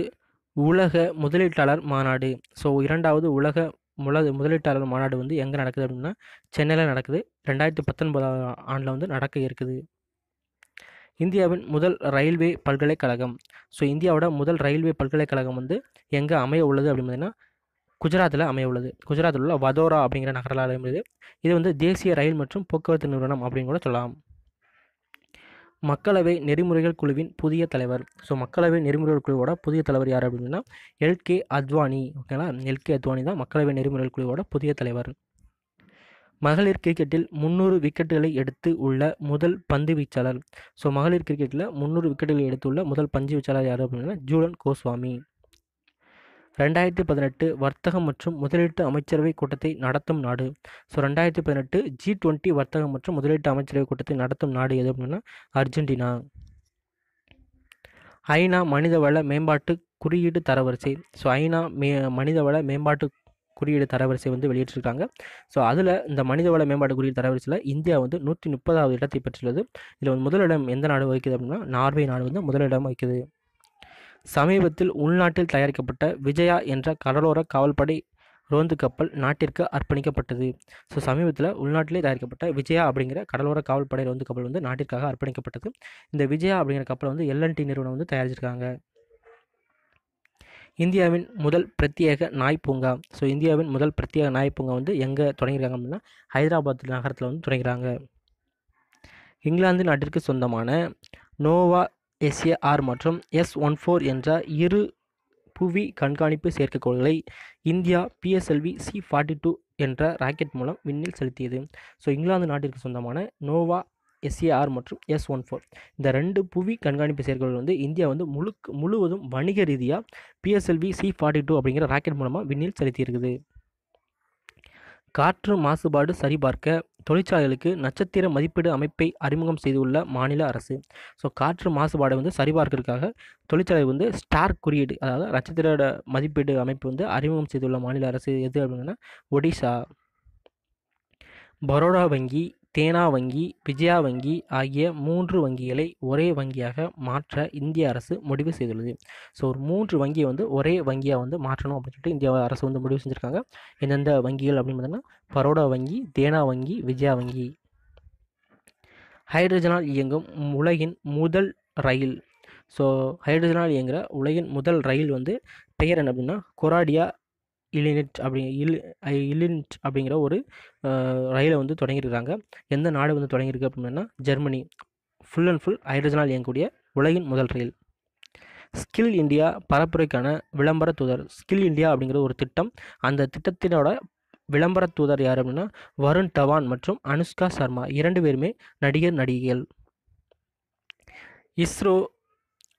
Speaker 1: உலக முதலீட்டாளர் மாநாடு ஸோ இரண்டாவது உலக முதல் முதலீட்டாளர் மாநாடு வந்து எங்கே நடக்குது அப்படின்னா சென்னையில் நடக்குது ரெண்டாயிரத்தி பத்தொன்பதாம் ஆண்டில் வந்து நடக்க இருக்குது இந்தியாவின் முதல் ரயில்வே பல்கலைக்கழகம் ஸோ இந்தியாவோட முதல் ரயில்வே பல்கலைக்கழகம் வந்து எங்கே அமைய உள்ளது அப்படின்னு பார்த்தீங்கன்னா குஜராத்தில் அமைய உள்ளது குஜராத்தில் உள்ள வதோரா அப்படிங்கிற நகரில் அமைந்தது இது வந்து தேசிய ரயில் மற்றும் போக்குவரத்து நிறுவனம் அப்படின்னு கூட சொல்லலாம் மக்களவை நெறிமுறைகள் குழுவின் புதிய தலைவர் ஸோ மக்களவை நெறிமுறைகள் குழுவோட புதிய தலைவர் யார் அப்படின்னா எல்கே அத்வானி ஓகேங்களா எல்கே அத்வானி தான் மக்களவை நெறிமுறைகள் குழுவோட புதிய தலைவர் மகளிர் கிரிக்கெட்டில் முந்நூறு விக்கெட்டுகளை எடுத்து உள்ள முதல் பந்து வீச்சாளர் ஸோ மகளிர் கிரிக்கெட்டில் முந்நூறு விக்கெட்டுகளை எடுத்துள்ள முதல் பந்து வீச்சாளர் யார் அப்படின்னா ஜூலன் கோஸ்வாமி ரெண்டாயிரத்தி பதினெட்டு வர்த்தகம் மற்றும் முதலீட்டு அமைச்சரவை கூட்டத்தை நடத்தும் நாடு ஸோ ரெண்டாயிரத்தி பதினெட்டு ஜி டுவெண்ட்டி வர்த்தகம் மற்றும் முதலீட்டு அமைச்சரவை கூட்டத்தை நடத்தும் நாடு எது அப்படின்னா அர்ஜென்டினா ஐநா மனிதவள மேம்பாட்டு குறியீடு தரவரிசை ஸோ ஐநா மே மனிதவள மேம்பாட்டு குறியீடு தரவரிசை வந்து வெளியிட்டிருக்காங்க ஸோ அதில் இந்த மனிதவள மேம்பாடு குறியீடு தரவரிசையில் இந்தியா வந்து நூற்றி முப்பதாவது இடத்தை பெற்றுள்ளது இதில் வந்து முதலிடம் எந்த நாடு வகிக்குது அப்படின்னா நார்வே நாடு வந்து முதலிடம் வகிக்குது சமீபத்தில் உள்நாட்டில் தயாரிக்கப்பட்ட விஜயா என்ற கடலோர காவல்படை ரோந்து கப்பல் நாட்டிற்கு அர்ப்பணிக்கப்பட்டது ஸோ சமீபத்தில் உள்நாட்டிலே தயாரிக்கப்பட்ட விஜயா அப்படிங்கிற கடலோர காவல்படை ரோந்து கப்பல் வந்து நாட்டிற்காக அர்ப்பணிக்கப்பட்டது இந்த விஜயா அப்படிங்கிற கப்பலை வந்து எல்என்டி நிறுவனம் வந்து தயாரிச்சிருக்காங்க இந்தியாவின் முதல் பிரத்யேக நாய் பூங்கா ஸோ இந்தியாவின் முதல் பிரத்யேக நாய் பூங்கா வந்து எங்கே தொடங்கியிருக்காங்க அப்படின்னா ஹைதராபாத் நகரத்தில் வந்து தொடங்கிறாங்க இங்கிலாந்து நாட்டிற்கு சொந்தமான நோவா எஸ்ஏஆர் மற்றும் எஸ் ஒன் ஃபோர் என்ற இரு புவி கண்காணிப்பு செயற்கைக்கோள்களை India PSLV C forty two என்ற ராக்கெட் மூலம் விண்ணில் செலுத்தியது ஸோ இங்கிலாந்து நாட்டிற்கு சொந்தமான நோவா எஸ்ஏஆர் மற்றும் எஸ் ஒன் ஃபோர் இந்த ரெண்டு புவி கண்காணிப்பு செயற்கைகள் வந்து இந்தியா வந்து முழுக்க முழுவதும் வணிக ரீதியாக பிஎஸ்எல்வி சி ஃபார்ட்டி டூ அப்படிங்கிற ராக்கெட் மூலமாக விண்ணில் செலுத்தியிருக்குது காற்று மாசுபாடு சரிபார்க்க தொழிற்சாலைகளுக்கு நட்சத்திர மதிப்பீடு அமைப்பை அறிமுகம் செய்துள்ள மாநில அரசு ஸோ காற்று மாசுபாடை வந்து சரிபார்க்கறதுக்காக தொழிற்சாலை வந்து ஸ்டார் குறியீடு அதாவது நட்சத்திர மதிப்பீடு அமைப்பு வந்து அறிமுகம் செய்துள்ள மாநில அரசு எது அப்படின்னா ஒடிசா பரோடா வங்கி தேனா வங்கி விஜயா வங்கி ஆகிய மூன்று வங்கிகளை ஒரே வங்கியாக மாற்ற இந்திய அரசு முடிவு செய்துள்ளது ஸோ ஒரு மூன்று வங்கியை வந்து ஒரே வங்கியாக வந்து மாற்றணும் அப்படின்னு சொல்லிட்டு இந்திய அரசு வந்து முடிவு செஞ்சுருக்காங்க எந்தெந்த வங்கிகள் அப்படின்னு பார்த்தீங்கன்னா பரோடா வங்கி தேனா வங்கி விஜயா வங்கி ஹைட்ரஜனால் இயங்கும் உலகின் முதல் ரயில் ஸோ ஹைட்ரஜனால் இயங்குகிற உலகின் முதல் ரயில் வந்து பெயர் என்ன அப்படின்னா கொராடியா இலினிட் அப்படி இல் இலினிட் அப்படிங்கிற ஒரு ரயிலை வந்து தொடங்கியிருக்கிறாங்க எந்த நாடு வந்து தொடங்கியிருக்கு அப்படின்னா ஜெர்மனி ஃபுல் அண்ட் ஃபுல் ஹைட்ரஜனால் இயங்கக்கூடிய உலகின் முதல் ரயில் ஸ்கில் இந்தியா பரப்புரைக்கான விளம்பர தூதர் ஸ்கில் இந்தியா அப்படிங்கிற ஒரு திட்டம் அந்த திட்டத்தினோட விளம்பர தூதர் யார் அப்படின்னா வருண் தவான் மற்றும் அனுஷ்கா சர்மா இரண்டு பேருமே நடிகர் நடிகைகள் இஸ்ரோ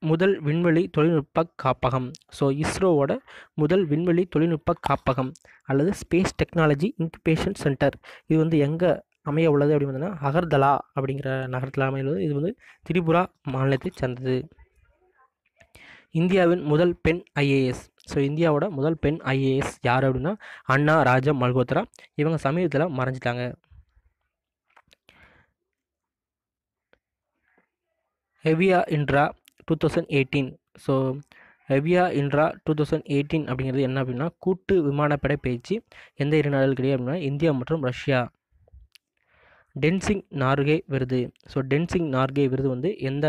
Speaker 1: முதல் விண்வெளி தொழில்நுட்ப காப்பகம் ஸோ இஸ்ரோவோட முதல் விண்வெளி தொழில்நுட்ப காப்பகம் அல்லது ஸ்பேஸ் டெக்னாலஜி இன்குபேஷன் சென்டர் இது வந்து எங்கே அமைய உள்ளது அப்படின்னு பார்த்தீங்கன்னா அகர்தலா அப்படிங்கிற நகரத்தில் அமையுள்ளது இது வந்து திரிபுரா மாநிலத்தை சேர்ந்தது இந்தியாவின் முதல் பெண் ஐஏஎஸ் ஸோ இந்தியாவோட முதல் பெண் ஐஏஎஸ் யார் அப்படின்னா அண்ணா ராஜா மல்கோத்ரா இவங்க சமீபத்தில் மறைஞ்சிட்டாங்க ஹெவியா இன்ட்ரா டூ தௌசண்ட் எயிட்டீன் ஸோ ரெவியா இன்ட்ரா டூ தௌசண்ட் எயிட்டீன் அப்படிங்கிறது என்ன அப்படின்னா கூட்டு விமானப்படை பயிற்சி எந்த இரு நாடுகள் கிடையாது அப்படின்னா இந்தியா மற்றும் ரஷ்யா டென்சிங் நார்கே விருது ஸோ டென்சிங் நார்கே விருது வந்து எந்த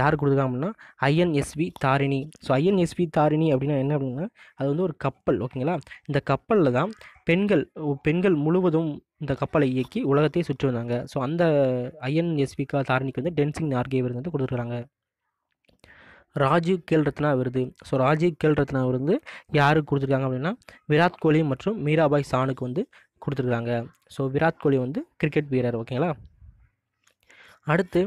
Speaker 1: யார் அப்படின்னா INSV Tarini so INSV Tarini அப்படின்னா என்ன அப்படின்னா அது வந்து ஒரு கப்பல் ஓகேங்களா இந்த கப்பலில் தான் பெண்கள் பெண்கள் முழுவதும் இந்த கப்பலை இயக்கி உலகத்தை சுற்றி வந்தாங்க ஸோ அந்த ஐஎன்எஸ்விக்கா தாரிணிக்கு வந்து டென்சிங் நார்கே விருது வந்து கொடுத்துருக்குறாங்க ராஜீவ் கேல் ரத்னா விருது ஸோ ராஜீவ் ரத்னா விருது யாருக்கு கொடுத்துருக்காங்க அப்படின்னா விராட் கோலி மற்றும் மீராபாய் சானுக்கு வந்து கொடுத்துருக்காங்க ஸோ விராட் கோலி வந்து கிரிக்கெட் வீரர் ஓகேங்களா அடுத்து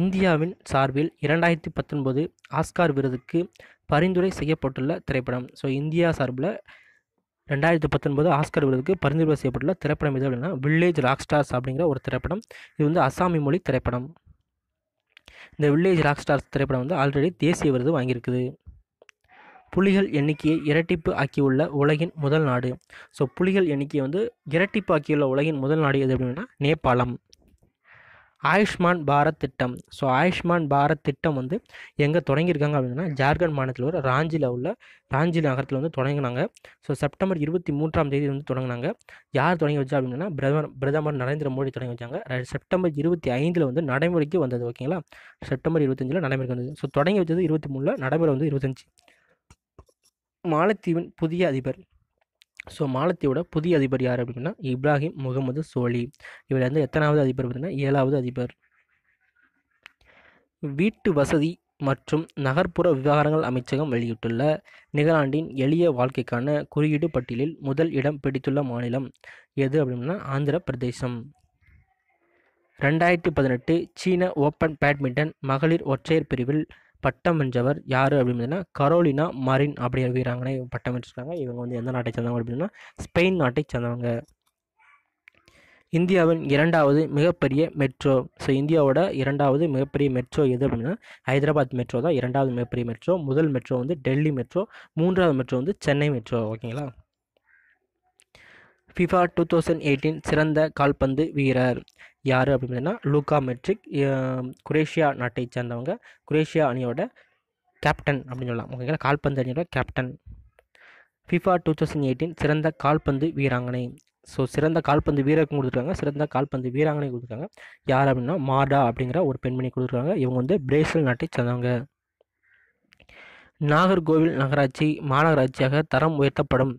Speaker 1: இந்தியாவின் சார்பில் இரண்டாயிரத்தி பத்தொன்பது ஆஸ்கார் விருதுக்கு பரிந்துரை செய்யப்பட்டுள்ள திரைப்படம் ஸோ இந்தியா சார்பில் ரெண்டாயிரத்தி பத்தொன்பது ஆஸ்கர் விருதுக்கு பரிந்துரை செய்யப்பட்டுள்ள திரைப்படம் எது அப்படின்னா வில்லேஜ் ராக் ஸ்டார்ஸ் அப்படிங்கிற ஒரு திரைப்படம் இது வந்து அசாமி மொழி திரைப்படம் இந்த வில்லேஜ் ராக் ஸ்டார்ஸ் திரைப்படம் வந்து ஆல்ரெடி தேசிய விருது வாங்கியிருக்குது புலிகள் எண்ணிக்கையை இரட்டிப்பு ஆக்கியுள்ள உலகின் முதல் நாடு ஸோ புலிகள் எண்ணிக்கையை வந்து இரட்டிப்பு ஆக்கியுள்ள உலகின் முதல் நாடு எது அப்படின்னா நேபாளம் ஆயுஷ்மான் பாரத் திட்டம் ஸோ ஆயுஷ்மான் பாரத் திட்டம் வந்து எங்கே தொடங்கியிருக்காங்க அப்படின்னா ஜார்க்கண்ட் மாநிலத்தில் ஒரு ராஞ்சியில் உள்ள ராஞ்சி நகரத்தில் வந்து தொடங்கினாங்க ஸோ செப்டம்பர் இருபத்தி மூன்றாம் தேதி வந்து தொடங்கினாங்க யார் தொடங்கி வச்சா அப்படின்னா பிரதமர் பிரதமர் நரேந்திர மோடி தொடங்கி வச்சாங்க செப்டம்பர் இருபத்தி ஐந்தில் வந்து நடைமுறைக்கு வந்தது ஓகேங்களா செப்டம்பர் இருபத்தஞ்சில் நடைமுறைக்கு வந்தது ஸோ தொடங்கி வச்சது இருபத்தி மூணில் நடைமுறை வந்து இருபத்தஞ்சி மாலத்தீவின் புதிய அதிபர் ஸோ மாலத்தீவோட புதிய அதிபர் யார் அப்படின்னா இப்ராஹிம் முகமது சோலி இவர் வந்து எத்தனாவது அதிபர் அப்படின்னா ஏழாவது அதிபர் வீட்டு வசதி மற்றும் நகர்ப்புற விவகாரங்கள் அமைச்சகம் வெளியிட்டுள்ள நிகலாண்டின் எளிய வாழ்க்கைக்கான குறியீடு பட்டியலில் முதல் இடம் பிடித்துள்ள மாநிலம் எது அப்படின்னா ஆந்திர பிரதேசம் ரெண்டாயிரத்தி பதினெட்டு சீன ஓப்பன் பேட்மிண்டன் மகளிர் ஒற்றையர் பிரிவில் பட்டம் வென்றவர் யார் அப்படின்னு பார்த்தீங்கன்னா கரோலினா மரின் அப்படி இவங்க பட்டம் வென்றிருக்காங்க இவங்க வந்து எந்த நாட்டை சேர்ந்தவங்க அப்படின்னா ஸ்பெயின் நாட்டை சேர்ந்தவங்க இந்தியாவின் இரண்டாவது மிகப்பெரிய மெட்ரோ ஸோ இந்தியாவோட இரண்டாவது மிகப்பெரிய மெட்ரோ எது அப்படின்னா ஹைதராபாத் மெட்ரோ தான் இரண்டாவது மிகப்பெரிய மெட்ரோ முதல் மெட்ரோ வந்து டெல்லி மெட்ரோ மூன்றாவது மெட்ரோ வந்து சென்னை மெட்ரோ ஓகேங்களா ஃபிஃபா டூ தௌசண்ட் எயிட்டீன் சிறந்த கால்பந்து வீரர் யார் அப்படின்னு பார்த்தீங்கன்னா லூகா மெட்ரிக் குரேஷியா நாட்டை சேர்ந்தவங்க குரேஷியா அணியோட கேப்டன் அப்படின்னு சொல்லலாம் ஓகேங்களா கால்பந்து அணியோட captain FIFA two thousand eighteen சிறந்த கால்பந்து வீராங்கனை ஸோ சிறந்த கால்பந்து வீரருக்கும் கொடுத்துருக்காங்க சிறந்த கால்பந்து வீராங்கனை கொடுத்துருக்காங்க யார் அப்படின்னா மாடா அப்படிங்கிற ஒரு பெண்மணி கொடுத்துருக்காங்க இவங்க வந்து பிரேசில் நாட்டை சேர்ந்தவங்க நாகர்கோவில் நகராட்சி மாநகராட்சியாக தரம் உயர்த்தப்படும்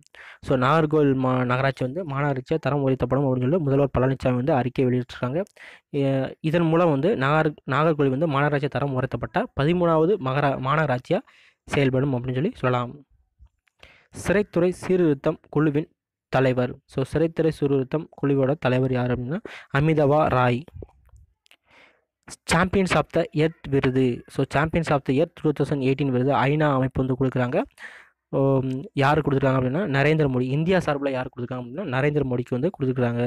Speaker 1: ஸோ நாகர்கோவில் மா நகராட்சி வந்து மாநகராட்சியாக தரம் உயர்த்தப்படும் அப்படின்னு சொல்லி முதல்வர் பழனிசாமி வந்து அறிக்கை வெளியிட்டிருக்காங்க இதன் மூலம் வந்து நாகர் நாகர்கோவில் வந்து மாநகராட்சி தரம் உயர்த்தப்பட்ட பதிமூணாவது மகரா மாநகராட்சியாக செயல்படும் அப்படின்னு சொல்லி சொல்லலாம் சிறைத்துறை சீர்திருத்தம் குழுவின் தலைவர் ஸோ சிறைத்துறை சீர்திருத்தம் குழுவோட தலைவர் யார் அப்படின்னா Amitava Roy champions of the earth விருது so champions of the earth two thousand eighteen விருது ஐநா அமைப்பு வந்து கொடுக்குறாங்க யார் கொடுத்துருக்காங்க அப்படின்னா நரேந்திர மோடி இந்தியா சார்பில் யார் கொடுத்துருக்காங்க அப்படின்னா நரேந்திர மோடிக்கு வந்து கொடுத்துருக்குறாங்க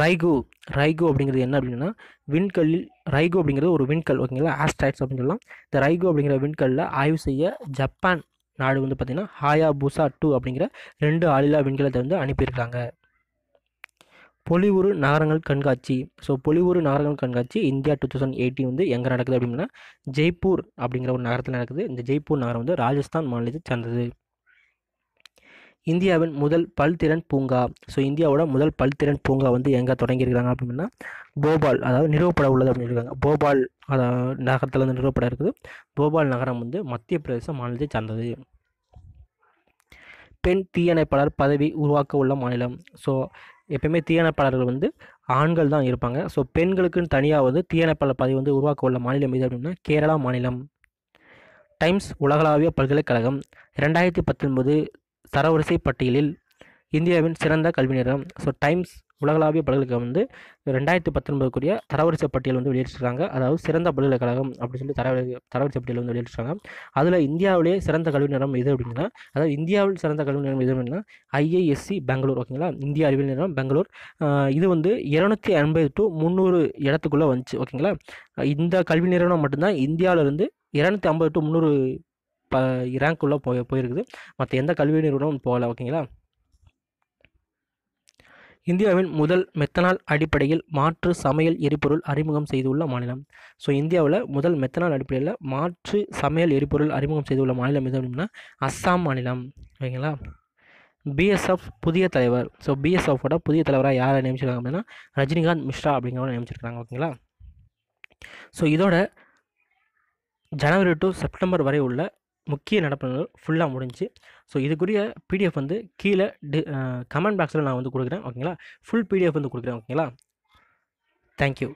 Speaker 1: ரைகு ரைகு அப்படிங்கிறது என்ன அப்படின்னா விண்கல்லில் ரைகு அப்படிங்கிறது ஒரு விண்கல் ஓகேங்களா ஆஸ்ட்ராய்ட்ஸ் அப்படின்னு சொல்லலாம் இந்த ரைகு அப்படிங்கிற விண்கல்லில் ஆய்வு செய்ய ஜப்பான் நாடு வந்து பார்த்திங்கன்னா ஹாயா பூசா டூ அப்படிங்கிற ரெண்டு ஆளில்லா விண்கலத்தை வந்து அனுப்பியிருக்காங்க பொலிவுறு நகரங்கள் கண்காட்சி ஸோ பொலிவுறு நகரங்கள் கண்காட்சி இந்தியா டூ தௌசண்ட் எயிட்டீன் வந்து எங்கே நடக்குது அப்படின்னா ஜெய்ப்பூர் அப்படிங்கிற ஒரு நகரத்தில் நடக்குது இந்த ஜெய்ப்பூர் நகரம் வந்து ராஜஸ்தான் மாநிலத்தை சார்ந்தது இந்தியாவின் முதல் பல்திறன் பூங்கா ஸோ இந்தியாவோட முதல் பல்திறன் பூங்கா வந்து எங்கே தொடங்கியிருக்கிறாங்க அப்படின்னா போபால் அதாவது நிறுவப்பட உள்ளது அப்படின்னு இருக்காங்க போபால் அதாவது நகரத்தில் வந்து நிறுவப்பட இருக்குது போபால் நகரம் வந்து மத்திய பிரதேச மாநிலத்தை சார்ந்தது பெண் தீயணைப்பாளர் பதவி உருவாக்க உள்ள மாநிலம் ஸோ எப்பயுமே தீயணைப்பாளர்கள் வந்து ஆண்கள் தான் இருப்பாங்க ஸோ பெண்களுக்குன்னு தனியாக வந்து தீயணைப்பாளர் பதவி வந்து உருவாக்க உள்ள மாநிலம் எது அப்படின்னா கேரளா மாநிலம் டைம்ஸ் உலகளாவிய பல்கலைக்கழகம் ரெண்டாயிரத்தி பத்தொன்பது தரவரிசை பட்டியலில் இந்தியாவின் சிறந்த கல்வி நிறுவனம் ஸோ டைம்ஸ் உலகளாவிய பல்கலைக்கழகம் வந்து ரெண்டாயிரத்தி பத்தொன்பதுக்குரிய தரவரிசை பட்டியல் வந்து வெளியிட்டிருக்காங்க அதாவது சிறந்த பல்கலைக்கழகம் அப்படின்னு சொல்லி தரவரி தரவரிசை பட்டியல் வந்து வெளியிட்டிருக்காங்க அதில் இந்தியாவிலேயே சிறந்த கல்வி நிறம் எது அப்படின்னா அதாவது இந்தியாவில் சிறந்த கல்வி நிறம் எது அப்படின்னா ஐஏஎஸ்சி பெங்களூர் ஓகேங்களா இந்திய அறிவியல் நிறுவனம் பெங்களூர் இது வந்து இரநூத்தி எண்பது டு முந்நூறு இடத்துக்குள்ளே வந்துச்சு ஓகேங்களா இந்த கல்வி நிறுவனம் மட்டும்தான் இந்தியாவிலேருந்து இரநூத்தி ஐம்பது டு முந்நூறு ப ரேங்க் உள்ளே போய் போயிருக்குது மற்ற எந்த கல்வி நிறுவனமும் போகலை ஓகேங்களா இந்தியாவின் முதல் மெத்தனால் அடிப்படையில் மாற்று சமையல் எரிபொருள் அறிமுகம் செய்துள்ள மாநிலம் ஸோ இந்தியாவில் முதல் மெத்தனால் அடிப்படையில் மாற்று சமையல் எரிபொருள் அறிமுகம் செய்துள்ள மாநிலம் எது அப்படின்னா அஸ்ஸாம் மாநிலம் ஓகேங்களா பிஎஸ்எஃப் புதிய தலைவர் ஸோ பிஎஸ்எஃபோட புதிய தலைவராக யாரை நியமிச்சிருக்காங்க அப்படின்னா ரஜினிகாந்த் மிஸ்ரா அப்படிங்கிறவங்க நியமிச்சிருக்காங்க ஓகேங்களா ஸோ இதோட ஜனவரி டு செப்டம்பர் வரை உள்ள முக்கிய நடப்புகள் ஃபுல்லாக முடிஞ்சு ஸோ இதுக்குரிய பிடிஎஃப் வந்து கீழே டி கமெண்ட் பாக்ஸில் நான் வந்து கொடுக்குறேன் ஓகேங்களா ஃபுல் பிடிஎஃப் வந்து கொடுக்குறேன் ஓகேங்களா தேங்க்யூ